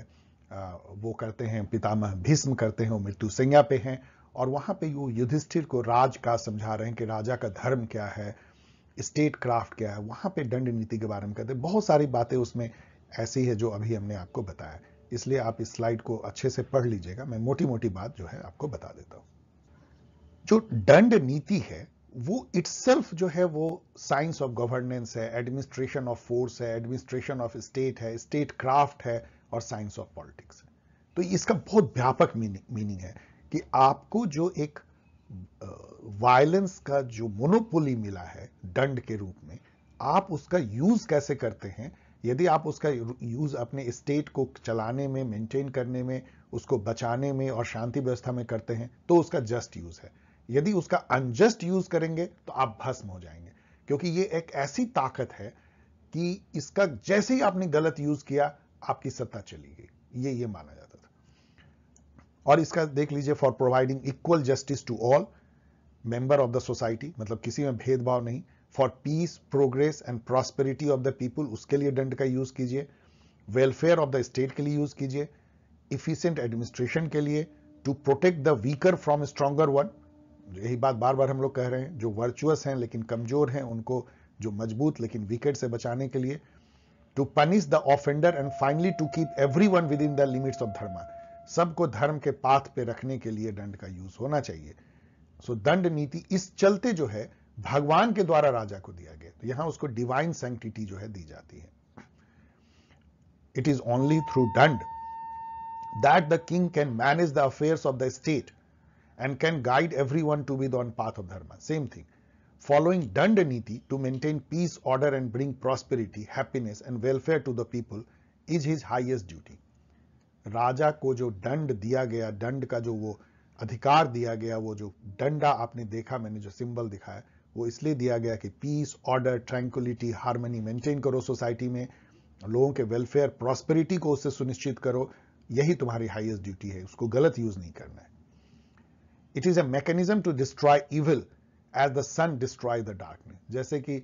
वो करते हैं पितामह भीष्म करते हैं वो मृत्यु संज्ञा पे हैं और वहाँ पे वो युधिष्ठिर को राज का समझा रहे हैं कि राजा का धर्म क्या है स्टेट क्राफ्ट क्या है वहाँ पे दंड नीति के बारे में कहते हैं बहुत सारी बातें उसमें ऐसी है जो अभी हमने आपको बताया इसलिए आप इस स्लाइड को अच्छे से पढ़ लीजिएगा मैं मोटी मोटी बात जो है आपको बता देता हूँ जो दंड नीति है वो इट्स जो है वो साइंस ऑफ गवर्नेंस है एडमिनिस्ट्रेशन ऑफ फोर्स है एडमिनिस्ट्रेशन ऑफ स्टेट है स्टेट क्राफ्ट है और साइंस ऑफ पॉलिटिक्स है तो इसका बहुत व्यापक मीनिंग है कि आपको जो एक वायलेंस का जो मोनोपोली मिला है दंड के रूप में आप उसका यूज कैसे करते हैं यदि आप उसका यूज अपने स्टेट को चलाने में मेंटेन करने में उसको बचाने में और शांति व्यवस्था में करते हैं तो उसका जस्ट यूज है यदि उसका अनजस्ट यूज करेंगे तो आप भस्म हो जाएंगे क्योंकि ये एक ऐसी ताकत है कि इसका जैसे ही आपने गलत यूज किया आपकी सत्ता चली गई ये ये माना जाता था और इसका देख लीजिए for providing equal justice to all member of the society मतलब किसी में भेदभाव नहीं for peace progress and prosperity of the people उसके लिए दंड का यूज कीजिए वेलफेयर ऑफ द स्टेट के लिए यूज कीजिए इफिशियंट एडमिनिस्ट्रेशन के लिए to protect the weaker from stronger one यही बात बार बार हम लोग कह रहे हैं जो वर्चुअस हैं लेकिन कमजोर हैं उनको जो मजबूत लेकिन विकेट से बचाने के लिए to punish the offender and finally to keep everyone within the limits of dharma सबको धर्म के पाथ पे रखने के लिए दंड का यूज होना चाहिए सो so, दंड नीति इस चलते जो है भगवान के द्वारा राजा को दिया गया तो यहां उसको डिवाइन सेंटिटी जो है दी जाती है it is only through danda that the king can manage the affairs of the state and can guide everyone to be on path of dharma. Same thing. Following Danda Niti to maintain peace, order and bring prosperity, happiness and welfare to the people is his highest duty. राजा को जो दंड दिया गया दंड का जो वो अधिकार दिया गया वो जो डंडा आपने देखा मैंने जो सिंबल दिखाया वो इसलिए दिया गया कि peace order tranquillity harmony maintain करो सोसाइटी में लोगों के वेलफेयर प्रॉस्पेरिटी को उससे सुनिश्चित करो यही तुम्हारी हाईएस्ट ड्यूटी है उसको गलत यूज नहीं करना है it is a mechanism to destroy evil as the sun destroy the darkness जैसे कि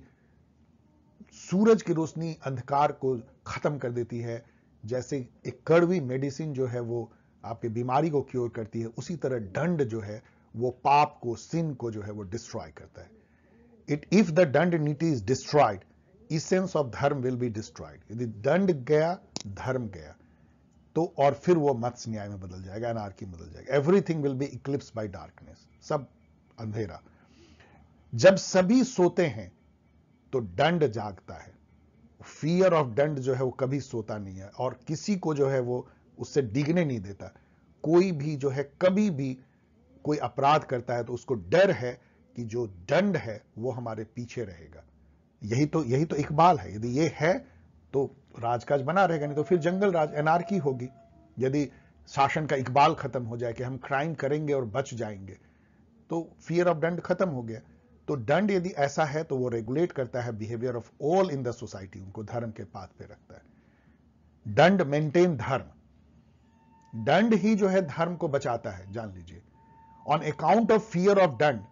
सूरज की रोशनी अंधकार को खत्म कर देती है जैसे एक कड़वी मेडिसिन जो है वो आपके बीमारी को क्योर करती है उसी तरह दंड जो है वो पाप को सिन को जो है वो डिस्ट्रॉय करता है it if the danda niti is destroyed essence of dharma will be destroyed यदि दंड गया धर्म गया तो और फिर वो मत्स्य न्याय में बदल जाएगा एनार्की बदल जाएगा everything will be eclipse by darkness सब अंधेरा जब सभी सोते हैं तो दंड जागता है फियर ऑफ दंड जो है वो कभी सोता नहीं है और किसी को जो है वो उससे डिगने नहीं देता कोई भी जो है कभी भी कोई अपराध करता है तो उसको डर है कि जो दंड है वो हमारे पीछे रहेगा यही तो यही तो इकबाल है यदि ये है तो राजकाज बना रहेगा नहीं तो फिर जंगल राज एनार्की होगी यदि शासन का इकबाल खत्म हो जाए कि हम क्राइम करेंगे और बच जाएंगे तो फियर ऑफ दंड खत्म हो गया तो दंड यदि ऐसा है तो वो रेगुलेट करता है behaviour of all in the society उनको धर्म के पाथ पे रखता है दंड मेंटेन धर्म दंड ही जो है धर्म को बचाता है जान लीजिए on account of fear of danda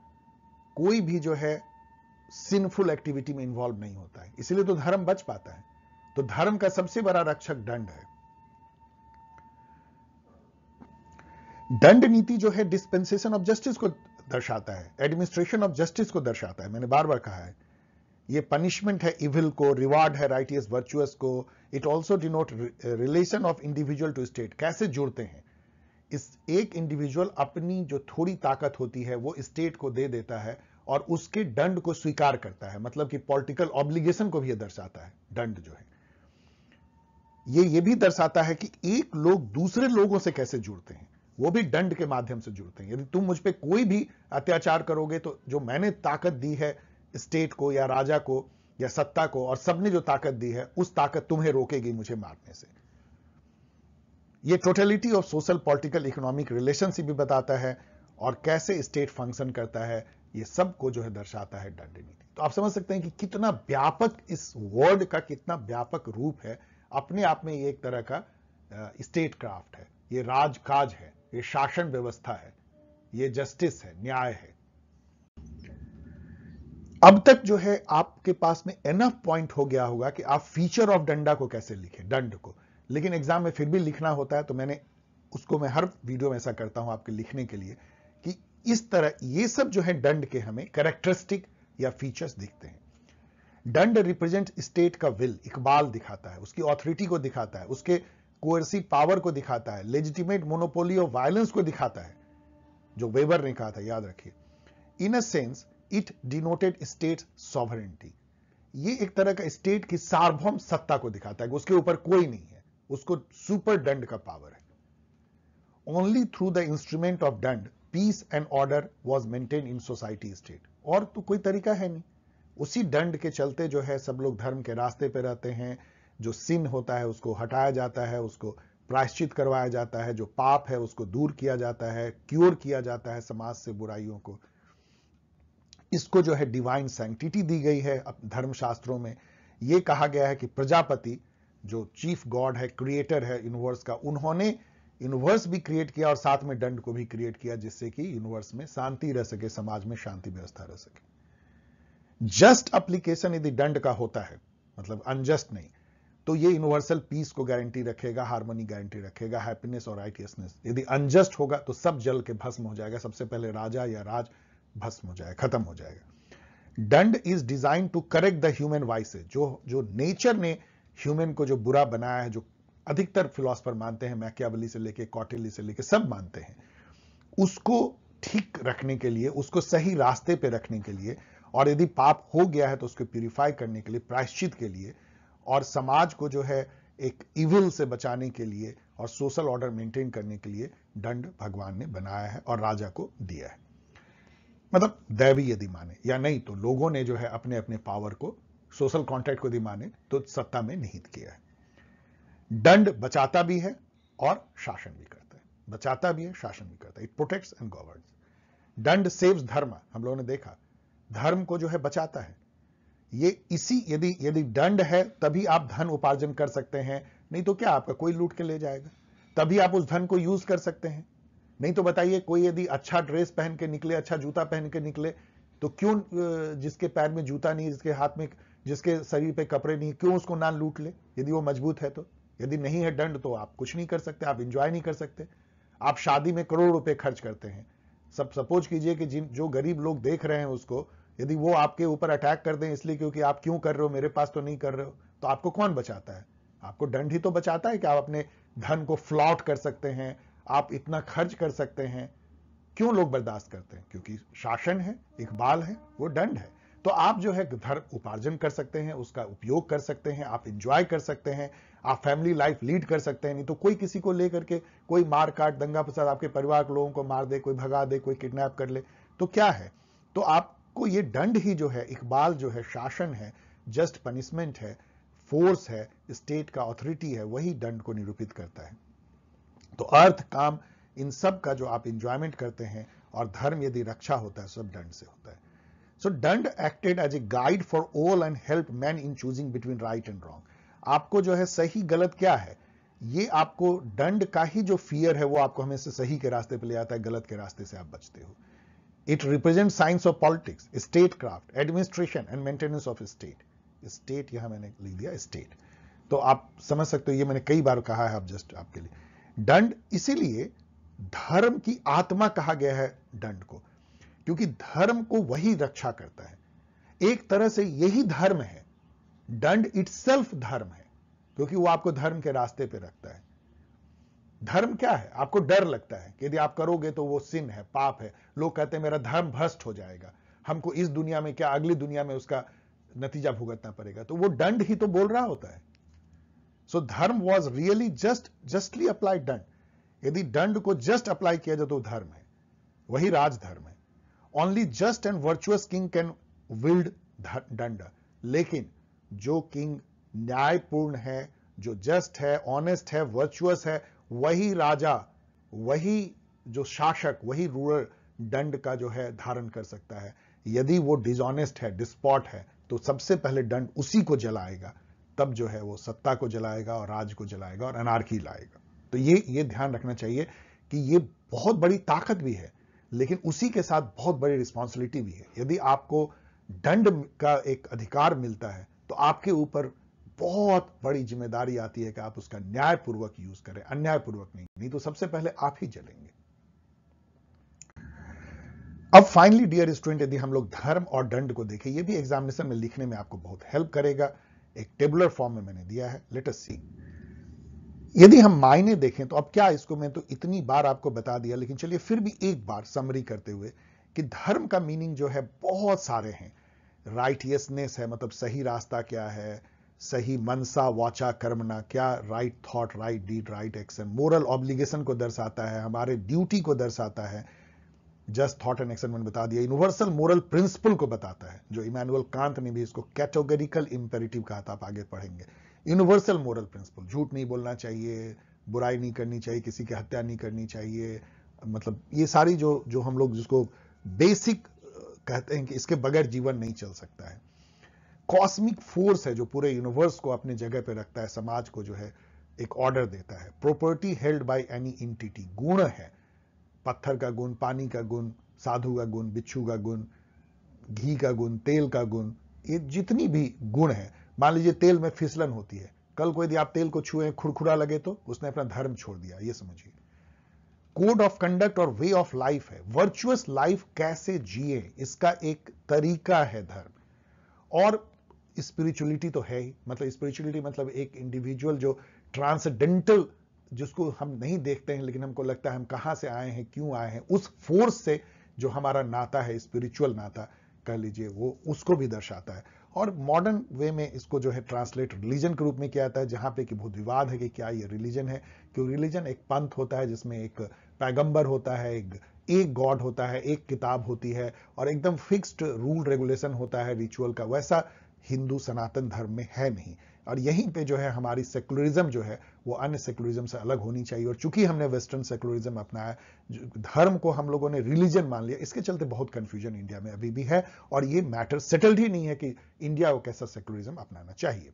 कोई भी जो है सिनफुल एक्टिविटी में इन्वॉल्व नहीं होता है इसलिए तो धर्म बच पाता है तो धर्म का सबसे बड़ा रक्षक दंड है दंड नीति जो है डिस्पेंसेशन ऑफ जस्टिस को दर्शाता है एडमिनिस्ट्रेशन ऑफ जस्टिस को दर्शाता है मैंने बार बार कहा है ये पनिशमेंट है इविल को रिवार्ड है राइटियस वर्चुअस को it also denote relation of individual to state कैसे जुड़ते हैं इस एक इंडिविजुअल अपनी जो थोड़ी ताकत होती है वो स्टेट को दे देता है और उसके दंड को स्वीकार करता है मतलब कि पॉलिटिकल ऑब्लिगेशन को भी यह दर्शाता है दंड जो है ये ये भी दर्शाता है कि एक लोग दूसरे लोगों से कैसे जुड़ते हैं वो भी दंड के माध्यम से जुड़ते हैं यदि तुम मुझ पर कोई भी अत्याचार करोगे तो जो मैंने ताकत दी है स्टेट को या राजा को या सत्ता को और सबने जो ताकत दी है उस ताकत तुम्हें रोकेगी मुझे मारने से ये totality of social political economic relationship भी बताता है और कैसे स्टेट फंक्शन करता है ये सब को जो है दर्शाता है दंड नीति तो आप समझ सकते हैं कि कितना व्यापक इस वर्ड का कितना व्यापक रूप है अपने आप में ये एक तरह का स्टेट क्राफ्ट है ये राजकाज है ये शासन व्यवस्था है ये जस्टिस है न्याय है अब तक जो है आपके पास में एनफ पॉइंट हो गया होगा कि आप फीचर ऑफ डंडा को कैसे लिखें दंड को लेकिन एग्जाम में फिर भी लिखना होता है तो मैंने उसको मैं हर वीडियो में ऐसा करता हूं आपके लिखने के लिए कि इस तरह ये सब जो है दंड के हमें करेक्टरिस्टिक या फीचर्स दिखते हैं दंड रिप्रेजेंट स्टेट का विल इकबाल दिखाता है उसकी ऑथोरिटी को दिखाता है उसके कोर्सी पावर को दिखाता है लेजिटिमेट मोनोपोली ऑफ वायलेंस को दिखाता है जो वेबर ने कहा था याद रखिए in a sense it denoted state sovereignty ये एक तरह का स्टेट की सार्वभौम सत्ता को दिखाता है उसके ऊपर कोई नहीं है उसको सुपर दंड का पावर है only through the instrument of danda peace and order was maintain in society state और तो कोई तरीका है नहीं उसी दंड के चलते जो है सब लोग धर्म के रास्ते पे रहते हैं जो सिन होता है उसको हटाया जाता है उसको प्रायश्चित करवाया जाता है जो पाप है उसको दूर किया जाता है क्योर किया जाता है समाज से बुराइयों को इसको जो है डिवाइन सैंक्टिटी दी गई है धर्मशास्त्रों में ये कहा गया है कि प्रजापति जो चीफ गॉड है क्रिएटर है यूनिवर्स का उन्होंने यूनिवर्स भी क्रिएट किया और साथ में दंड को भी क्रिएट किया जिससे कि यूनिवर्स में शांति रह सके समाज में शांति व्यवस्था रह सके जस्ट अप्लीकेशन यदि दंड का होता है मतलब अनजस्ट नहीं तो ये यूनिवर्सल पीस को गारंटी रखेगा हार्मोनी गारंटी रखेगा हैप्पीनेस और राइटियसनेस यदि अनजस्ट होगा तो सब जल के भस्म हो जाएगा सबसे पहले राजा या राज भस्म हो जाएगा खत्म हो जाएगा danda is design to correct the human vices जो जो नेचर ने ह्यूमन को जो बुरा बनाया है जो अधिकतर फिलोसफर मानते हैं मैकियाबली से लेके कौटिल्य से लेके सब मानते हैं उसको ठीक रखने के लिए उसको सही रास्ते पे रखने के लिए और यदि पाप हो गया है तो उसको प्यूरिफाई करने के लिए प्रायश्चित के लिए और समाज को जो है एक इविल से बचाने के लिए और सोशल ऑर्डर मेंटेन करने के लिए दंड भगवान ने बनाया है और राजा को दिया है मतलब दैवी यदि माने या नहीं तो लोगों ने जो है अपने अपने पावर को सोशल कॉन्ट्रैक्ट को यदि माने तो सत्ता में निहित किया है दंड बचाता भी है और शासन भी करता है बचाता भी है शासन भी करता है it protects and govern danda saves dharma हम लोगों ने देखा धर्म को जो है बचाता है ये इसी यदि यदि दंड है तभी आप धन उपार्जन कर सकते हैं नहीं तो क्या आपका कोई लूट के ले जाएगा तभी आप उस धन को यूज कर सकते हैं नहीं तो बताइए कोई यदि अच्छा ड्रेस पहन के निकले अच्छा जूता पहन के निकले तो क्यों जिसके पैर में जूता नहीं जिसके हाथ में जिसके शरीर पे कपड़े नहीं क्यों उसको ना लूट ले यदि वो मजबूत है तो यदि नहीं है दंड तो आप कुछ नहीं कर सकते आप इंजॉय नहीं कर सकते आप शादी में करोड़ रुपए खर्च करते हैं सब सपोज कीजिए कि जो गरीब लोग देख रहे हैं उसको यदि वो आपके ऊपर अटैक कर दें इसलिए क्योंकि आप क्यों कर रहे हो मेरे पास तो नहीं कर रहे हो तो आपको कौन बचाता है आपको दंड ही तो बचाता है कि आप अपने धन को फ्लॉट कर सकते हैं आप इतना खर्च कर सकते हैं क्यों लोग बर्दाश्त करते हैं क्योंकि शासन है इकबाल है वो दंड है तो आप जो है धर्म उपार्जन कर सकते हैं उसका उपयोग कर सकते हैं आप इंजॉय कर सकते हैं आप फैमिली लाइफ लीड कर सकते हैं नहीं तो कोई किसी को लेकर के कोई मार काट दंगा फसाद आपके परिवार के लोगों को मार दे कोई भगा दे कोई किडनैप कर ले तो क्या है तो आपको ये दंड ही जो है इकबाल जो है शासन है जस्ट पनिशमेंट है फोर्स है स्टेट का ऑथोरिटी है वही दंड को निरूपित करता है तो अर्थ काम इन सब का जो आप इंजॉयमेंट करते हैं और धर्म यदि रक्षा होता है सब दंड से होता है so danda acted as a guide for all and help man in choosing between right and wrong आपको जो है सही गलत क्या है ये आपको दंड का ही जो फियर है वो आपको हमेशा सही के रास्ते पर ले आता है गलत के रास्ते से आप बचते हो it represent science of politics state statecraft administration and maintenance of state state यहां मैंने लिख दिया स्टेट तो आप समझ सकते हो ये मैंने कई बार कहा है आप जस्ट आपके लिए दंड इसीलिए धर्म की आत्मा कहा गया है दंड को क्योंकि धर्म को वही रक्षा करता है एक तरह से यही धर्म है दंड इटसेल्फ धर्म है क्योंकि वो आपको धर्म के रास्ते पे रखता है धर्म क्या है आपको डर लगता है कि यदि आप करोगे तो वो सिन है पाप है लोग कहते हैं मेरा धर्म भ्रष्ट हो जाएगा हमको इस दुनिया में क्या अगली दुनिया में उसका नतीजा भुगतना पड़ेगा तो वो दंड ही तो बोल रहा होता है so dharma was really just justly apply danda यदि दंड को जस्ट अप्लाई किया जाए तो धर्म है वही राजधर्म है only just and virtuous king can wield danda लेकिन जो किंग न्यायपूर्ण है जो जस्ट है ऑनेस्ट है वर्चुअस है वही राजा वही जो शासक वही रूरल दंड का जो है धारण कर सकता है यदि वो डिजोनेस्ट है डिस्पॉट है तो सबसे पहले दंड उसी को जलाएगा तब जो है वो सत्ता को जलाएगा और राज को जलाएगा और अनारकी लाएगा तो ये ये ध्यान रखना चाहिए कि ये बहुत बड़ी ताकत भी है लेकिन उसी के साथ बहुत बड़ी रिस्पॉन्सिबिलिटी भी है यदि आपको दंड का एक अधिकार मिलता है तो आपके ऊपर बहुत बड़ी जिम्मेदारी आती है कि आप उसका न्यायपूर्वक यूज करें अन्यायपूर्वक नहीं नहीं तो सबसे पहले आप ही जलेंगे अब फाइनली डियर स्टूडेंट यदि हम लोग धर्म और दंड को देखें यह भी एग्जामिनेशन में लिखने में आपको बहुत हेल्प करेगा एक टेबुलर फॉर्म में मैंने दिया है लेटस सी यदि हम मायने देखें तो अब क्या इसको मैं तो इतनी बार आपको बता दिया लेकिन चलिए फिर भी एक बार समरी करते हुए कि धर्म का मीनिंग जो है बहुत सारे हैं राइटियसनेस है मतलब सही रास्ता क्या है सही मनसा वाचा कर्मना क्या right thought right deed right action moral obligation को दर्शाता है हमारे ड्यूटी को दर्शाता है जस्ट थॉट एंड एक्शन मैंने बता दिया यूनिवर्सल मोरल प्रिंसिपल को बताता है जो इमानुअल कांत ने भी इसको कैटेगोरिकल इंपेरेटिव कहा था आप आगे पढ़ेंगे यूनिवर्सल मोरल प्रिंसिपल झूठ नहीं बोलना चाहिए बुराई नहीं करनी चाहिए किसी की हत्या नहीं करनी चाहिए मतलब ये सारी जो जो हम लोग जिसको बेसिक कहते हैं कि इसके बगैर जीवन नहीं चल सकता है कॉस्मिक फोर्स है जो पूरे यूनिवर्स को अपने जगह पे रखता है समाज को जो है एक ऑर्डर देता है property held by any entity गुण है पत्थर का गुण पानी का गुण साधु का गुण बिच्छू का गुण घी का गुण तेल का गुण ये जितनी भी गुण है मान लीजिए तेल में फिसलन होती है कल को यदि आप तेल को छुए खुरखुरा लगे तो उसने अपना धर्म छोड़ दिया ये समझिए कोड ऑफ कंडक्ट और वे ऑफ लाइफ है वर्चुअस लाइफ कैसे जिए इसका एक तरीका है धर्म और स्पिरिचुअलिटी तो है ही मतलब स्पिरिचुअलिटी मतलब एक इंडिविजुअल जो ट्रांसडेंटल जिसको हम नहीं देखते हैं लेकिन हमको लगता है हम कहां से आए हैं क्यों आए हैं उस फोर्स से जो हमारा नाता है स्पिरिचुअल नाता कह लीजिए वो उसको भी दर्शाता है और मॉडर्न वे में इसको जो है ट्रांसलेट रिलीजन के रूप में किया जाता है जहाँ पे कि बहुत विवाद है कि क्या ये रिलीजन है क्योंकि रिलीजन एक पंथ होता है जिसमें एक पैगंबर होता है एक एक गॉड होता है एक किताब होती है और एकदम फिक्स्ड रूल रेगुलेशन होता है रिचुअल का वैसा हिंदू सनातन धर्म में है नहीं और यहीं पे जो है हमारी सेकुलरिज्म जो है वो अन्य सेकुलरिज्म से अलग होनी चाहिए और चूंकि हमने वेस्टर्न सेकुलरिज्म अपनाया धर्म को हम लोगों ने रिलीजन मान लिया इसके चलते बहुत कंफ्यूजन इंडिया में अभी भी है और ये मैटर सेटल्ड ही नहीं है कि इंडिया को कैसा सेकुलरिज्म अपनाना चाहिए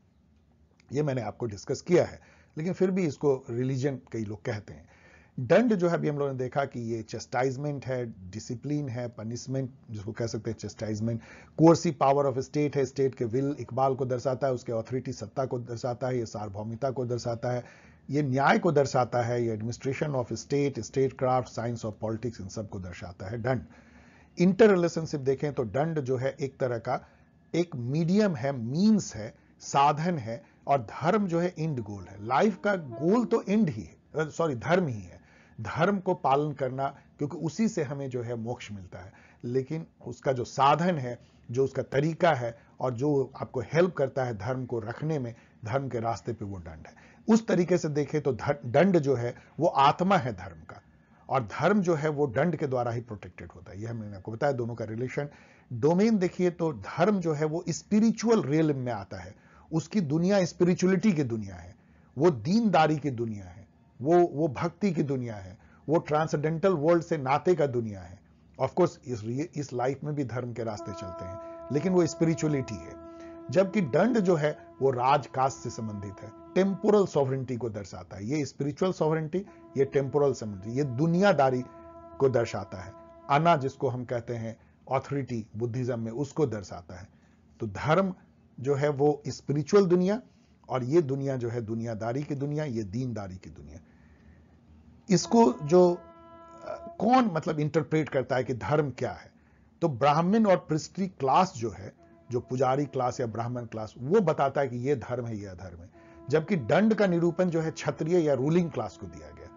ये मैंने आपको डिस्कस किया है लेकिन फिर भी इसको रिलीजन कई लोग कहते हैं दंड जो है अभी हम लोगों ने देखा कि ये चेस्टाइजमेंट है डिसिप्लिन है पनिशमेंट जिसको कह सकते हैं chastisement coercive power of state है स्टेट के विल इकबाल को दर्शाता है उसके ऑथोरिटी सत्ता को दर्शाता है ये सार्वभौमिता को दर्शाता है ये न्याय को दर्शाता है ये administration of state statecraft science of politics इन सब को दर्शाता है दंड इंटर रिलेशनशिप देखें तो दंड जो है एक तरह का एक मीडियम है मीन्स है साधन है और धर्म जो है इंड गोल है लाइफ का गोल तो इंड ही है सॉरी uh, धर्म ही है धर्म को पालन करना क्योंकि उसी से हमें जो है मोक्ष मिलता है लेकिन उसका जो साधन है जो उसका तरीका है और जो आपको हेल्प करता है धर्म को रखने में धर्म के रास्ते पे वो दंड है उस तरीके से देखें तो दंड जो है वो आत्मा है धर्म का और धर्म जो है वो दंड के द्वारा ही प्रोटेक्टेड होता है यह मैंने आपको बताया दोनों का रिलेशन डोमेन देखिए तो धर्म जो है वो स्पिरिचुअल रियल में आता है उसकी दुनिया स्पिरिचुअलिटी की दुनिया है वो दीनदारी की दुनिया है वो वो भक्ति की दुनिया है वो ट्रांसडेंटल वर्ल्ड से नाते का दुनिया है ऑफकोर्स इस इस लाइफ में भी धर्म के रास्ते चलते हैं लेकिन वो स्पिरिचुअलिटी है जबकि दंड जो है वो राजकाज से संबंधित है टेम्पोरल सॉवरेंटी को दर्शाता है ये स्पिरिचुअल सॉवरेंटी ये टेम्पोरल सॉवरेंटी ये दुनियादारी को दर्शाता है अना जिसको हम कहते हैं ऑथोरिटी बुद्धिज्म में उसको दर्शाता है तो धर्म जो है वो स्पिरिचुअल दुनिया और ये दुनिया जो है दुनियादारी की दुनिया ये दीनदारी की दुनिया इसको जो कौन मतलब इंटरप्रेट करता है कि धर्म क्या है तो ब्राह्मण और पृष्ठी क्लास जो है जो पुजारी क्लास या ब्राह्मण क्लास वो बताता है कि ये धर्म है यह अधर्म है जबकि दंड का निरूपण जो है क्षत्रिय या रूलिंग क्लास को दिया गया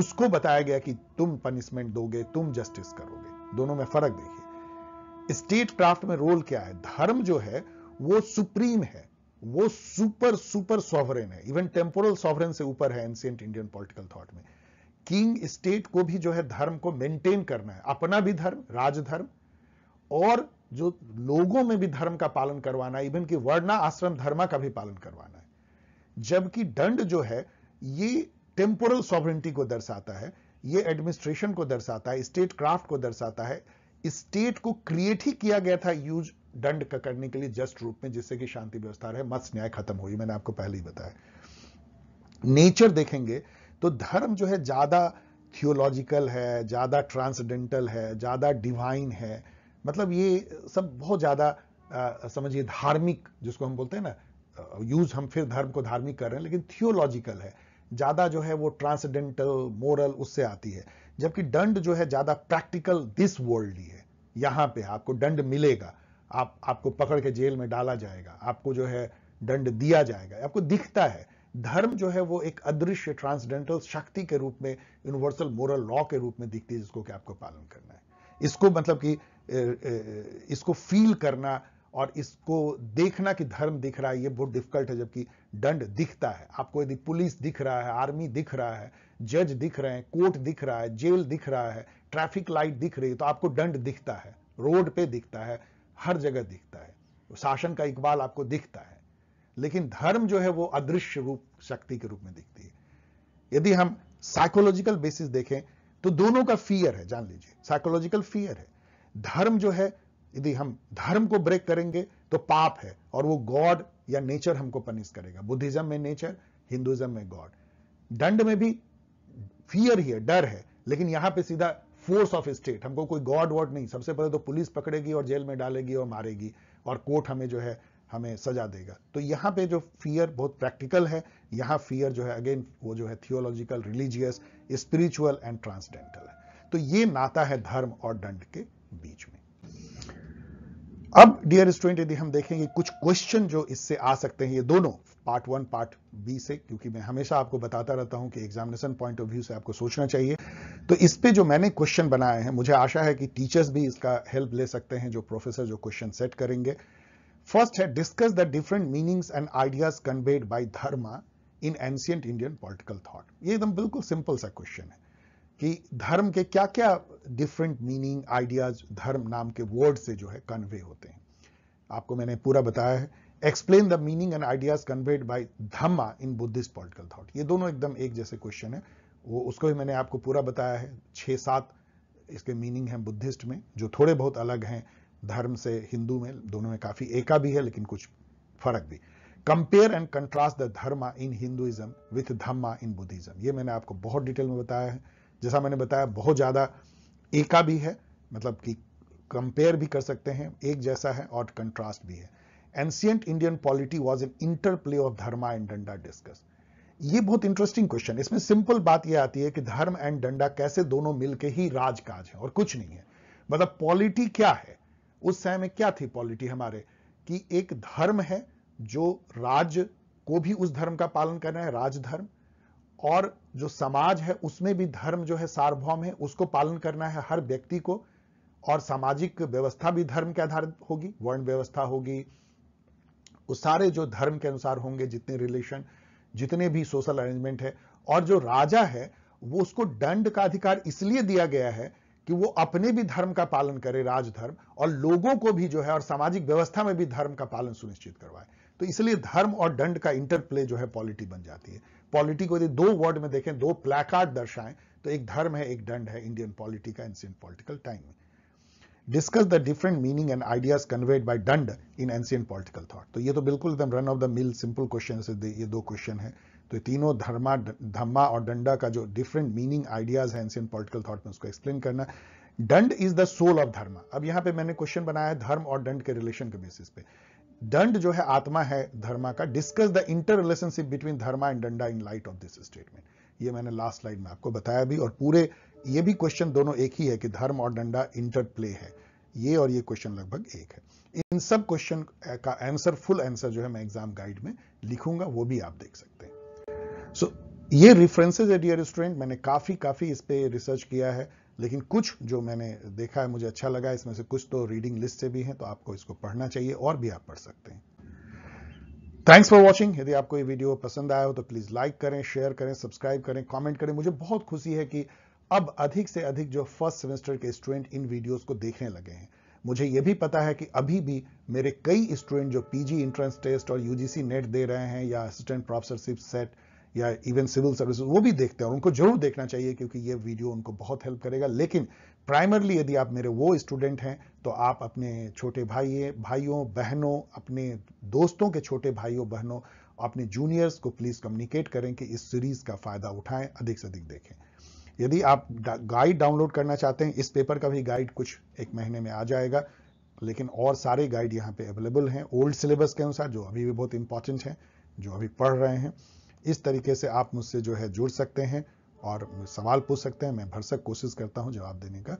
उसको बताया गया कि तुम पनिशमेंट दोगे तुम जस्टिस करोगे दोनों में फर्क देखिए स्टेट क्राफ्ट में रोल क्या है धर्म जो है वो सुप्रीम है वो सुपर सुपर सॉवरेन है इवन टेम्पोरल सॉवरेन से ऊपर है एंशियंट इंडियन पॉलिटिकल थॉट में किंग स्टेट को भी जो है धर्म को मेंटेन करना है अपना भी धर्म राजधर्म और जो लोगों में भी धर्म का पालन करवाना है इवन कि वर्णा आश्रम धर्म का भी पालन करवाना है जबकि दंड जो है ये टेम्पोरल सॉवरिटी को दर्शाता है ये एडमिनिस्ट्रेशन को दर्शाता है स्टेट क्राफ्ट को दर्शाता है स्टेट को क्रिएट ही किया गया था यूज दंड का करने के लिए जस्ट रूप में जिससे कि शांति व्यवस्था रहे मत्स्य न्याय खत्म हुई मैंने आपको पहले ही बताया नेचर देखेंगे तो धर्म जो है ज़्यादा थियोलॉजिकल है ज़्यादा ट्रांसडेंटल है ज़्यादा डिवाइन है मतलब ये सब बहुत ज़्यादा समझिए धार्मिक जिसको हम बोलते हैं ना यूज़ हम फिर धर्म को धार्मिक कर रहे हैं लेकिन थियोलॉजिकल है ज़्यादा जो है वो ट्रांसडेंटल मोरल उससे आती है जबकि दंड जो है ज़्यादा प्रैक्टिकल दिस ही है यहां पे आपको दंड मिलेगा आप आपको पकड़ के जेल में डाला जाएगा आपको जो है दंड दिया जाएगा आपको दिखता है धर्म जो है वो एक अदृश्य ट्रांसडेंटल शक्ति के रूप में यूनिवर्सल मोरल लॉ के रूप में दिखती है जिसको कि आपको पालन करना है इसको मतलब कि इसको फील करना और इसको देखना कि धर्म दिख रहा है ये बहुत डिफिकल्ट है जबकि दंड दिखता है आपको यदि पुलिस दिख रहा है आर्मी दिख रहा है जज दिख रहे हैं कोर्ट दिख रहा है जेल दिख रहा है ट्रैफिक लाइट दिख रही है तो आपको दंड दिखता है रोड पे दिखता है हर जगह दिखता है शासन का इकबाल आपको दिखता है लेकिन धर्म जो है वो अदृश्य रूप शक्ति के रूप में दिखती है यदि हम साइकोलॉजिकल बेसिस देखें तो दोनों का फियर है जान लीजिए साइकोलॉजिकल फियर है धर्म जो है यदि हम धर्म को ब्रेक करेंगे तो पाप है और वो गॉड या नेचर हमको पनिश करेगा बुद्धिज्म में नेचर हिंदुज्म में गॉड दंड में भी फियर ही है डर है लेकिन यहां पे सीधा फोर्स ऑफ स्टेट हमको कोई गॉड वॉड नहीं सबसे पहले तो पुलिस पकड़ेगी और जेल में डालेगी और मारेगी और कोर्ट हमें जो है हमें सजा देगा तो यहाँ पे जो फियर बहुत प्रैक्टिकल है यहाँ फियर जो है अगेन वो जो है theological religious spiritual and transcendental है तो ये नाता है धर्म और दंड के बीच में अब डियर स्टूडेंट यदि हम देखेंगे कुछ क्वेश्चन जो इससे आ सकते हैं ये दोनों पार्ट वन पार्ट बी से क्योंकि मैं हमेशा आपको बताता रहता हूं कि एग्जामिनेशन पॉइंट ऑफ व्यू से आपको सोचना चाहिए तो इस पे जो मैंने क्वेश्चन बनाए हैं मुझे आशा है कि टीचर्स भी इसका हेल्प ले सकते हैं जो प्रोफेसर जो क्वेश्चन सेट करेंगे First, uh, discuss the different meanings and ideas conveyed by dharma in ancient Indian political thought ये एकदम बिल्कुल सिंपल सा क्वेश्चन है कि धर्म के क्या क्या डिफरेंट मीनिंग आइडियाज धर्म नाम के वर्ड से जो है कन्वे होते हैं आपको मैंने पूरा बताया है explain the meaning and ideas conveyed by dhamma in Buddhist political thought ये दोनों एकदम एक जैसे क्वेश्चन है वो उसको भी मैंने आपको पूरा बताया है छः सात इसके मीनिंग हैं बुद्धिस्ट में जो थोड़े बहुत अलग हैं धर्म से हिंदू में दोनों में काफी एका भी है लेकिन कुछ फर्क भी compare and contrast the dharma in Hinduism with dhamma in Buddhism ये मैंने आपको बहुत डिटेल में बताया है जैसा मैंने बताया बहुत ज़्यादा एका भी है मतलब कि कंपेयर भी कर सकते हैं एक जैसा है और कंट्रास्ट भी है ancient Indian polity was an interplay of dharma and danda discuss ये बहुत इंटरेस्टिंग क्वेश्चन इसमें सिंपल बात यह आती है कि धर्म एंड डंडा कैसे दोनों मिलकर ही राजकाज है और कुछ नहीं है मतलब पॉलिटी क्या है उस समय में क्या थी पॉलिटी हमारे कि एक धर्म है जो राज को भी उस धर्म का पालन करना है राजधर्म और जो समाज है उसमें भी धर्म जो है सार्वभौम है उसको पालन करना है हर व्यक्ति को और सामाजिक व्यवस्था भी धर्म के आधारित होगी वर्ण व्यवस्था होगी उस सारे जो धर्म के अनुसार होंगे जितने रिलेशन जितने भी सोशल अरेंजमेंट है और जो राजा है वो उसको दंड का अधिकार इसलिए दिया गया है कि वो अपने भी धर्म का पालन करे राजधर्म और लोगों को भी जो है और सामाजिक व्यवस्था में भी धर्म का पालन सुनिश्चित करवाए तो इसलिए धर्म और दंड का इंटरप्ले जो है पॉलिटी बन जाती है पॉलिटी को यदि दो वर्ड में देखें दो प्लेकार्ड दर्शाएं तो एक धर्म है एक दंड है इंडियन पॉलिटी का एंशियंट पॉलिटिकल टाइम में discuss the different meaning and ideas conveyed by danda in ancient political thought तो ये तो बिल्कुल एकदम run of the mill simple question ये दो क्वेश्चन है तो तीनों धर्मा धम्मा और डंडा का जो डिफरेंट मीनिंग आइडियाज है एंशियन पॉलिटिकल थॉट में उसको एक्सप्लेन करना दंड इज द सोल ऑफ धर्म अब यहां पे मैंने क्वेश्चन बनाया है धर्म और दंड के रिलेशन के बेसिस पे दंड जो है आत्मा है धर्मा का discuss the interrelationship between dharma and danda in light of this statement ये मैंने लास्ट स्लाइड में आपको बताया भी और पूरे ये भी क्वेश्चन दोनों एक ही है कि धर्म और डंडा इंटर प्ले है ये और ये क्वेश्चन लगभग एक है इन सब क्वेश्चन का आंसर फुल आंसर जो है मैं एग्जाम गाइड में लिखूंगा वो भी आप देख सकते हैं सो so, ये रेफरेंसेज है डियर स्टूडेंट मैंने काफ़ी काफ़ी इस पर रिसर्च किया है लेकिन कुछ जो मैंने देखा है मुझे अच्छा लगा इसमें से कुछ तो रीडिंग लिस्ट से भी हैं तो आपको इसको पढ़ना चाहिए और भी आप पढ़ सकते हैं थैंक्स फॉर वॉचिंग यदि आपको ये वीडियो पसंद आया हो तो प्लीज़ लाइक करें शेयर करें सब्सक्राइब करें कॉमेंट करें मुझे बहुत खुशी है कि अब अधिक से अधिक जो फर्स्ट सेमेस्टर के स्टूडेंट इन वीडियोज को देखने लगे हैं मुझे यह भी पता है कि अभी भी मेरे कई स्टूडेंट जो पीजी इंट्रेंस टेस्ट और यूजीसी नेट दे रहे हैं या असिस्टेंट प्रोफेसरशिप सेट या इवन सिविल सर्विस वो भी देखते हैं और उनको जरूर देखना चाहिए क्योंकि ये वीडियो उनको बहुत हेल्प करेगा लेकिन प्राइमरली यदि आप मेरे वो स्टूडेंट हैं तो आप अपने छोटे भाई भाइयों बहनों अपने दोस्तों के छोटे भाइयों बहनों अपने जूनियर्स को प्लीज़ कम्युनिकेट करें कि इस सीरीज़ का फ़ायदा उठाएं अधिक से अधिक देखें यदि आप गाइड डाउनलोड करना चाहते हैं इस पेपर का भी गाइड कुछ एक महीने में आ जाएगा लेकिन और सारे गाइड यहाँ पे अवेलेबल हैं ओल्ड सिलेबस के अनुसार जो अभी भी बहुत इंपॉर्टेंट हैं जो अभी पढ़ रहे हैं इस तरीके से आप मुझसे जो है जुड़ सकते हैं और सवाल पूछ सकते हैं मैं भरसक कोशिश करता हूं जवाब देने का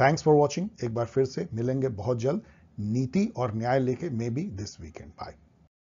थैंक्स फॉर वॉचिंग एक बार फिर से मिलेंगे बहुत जल्द नीति और न्याय लेके maybe this weekend bye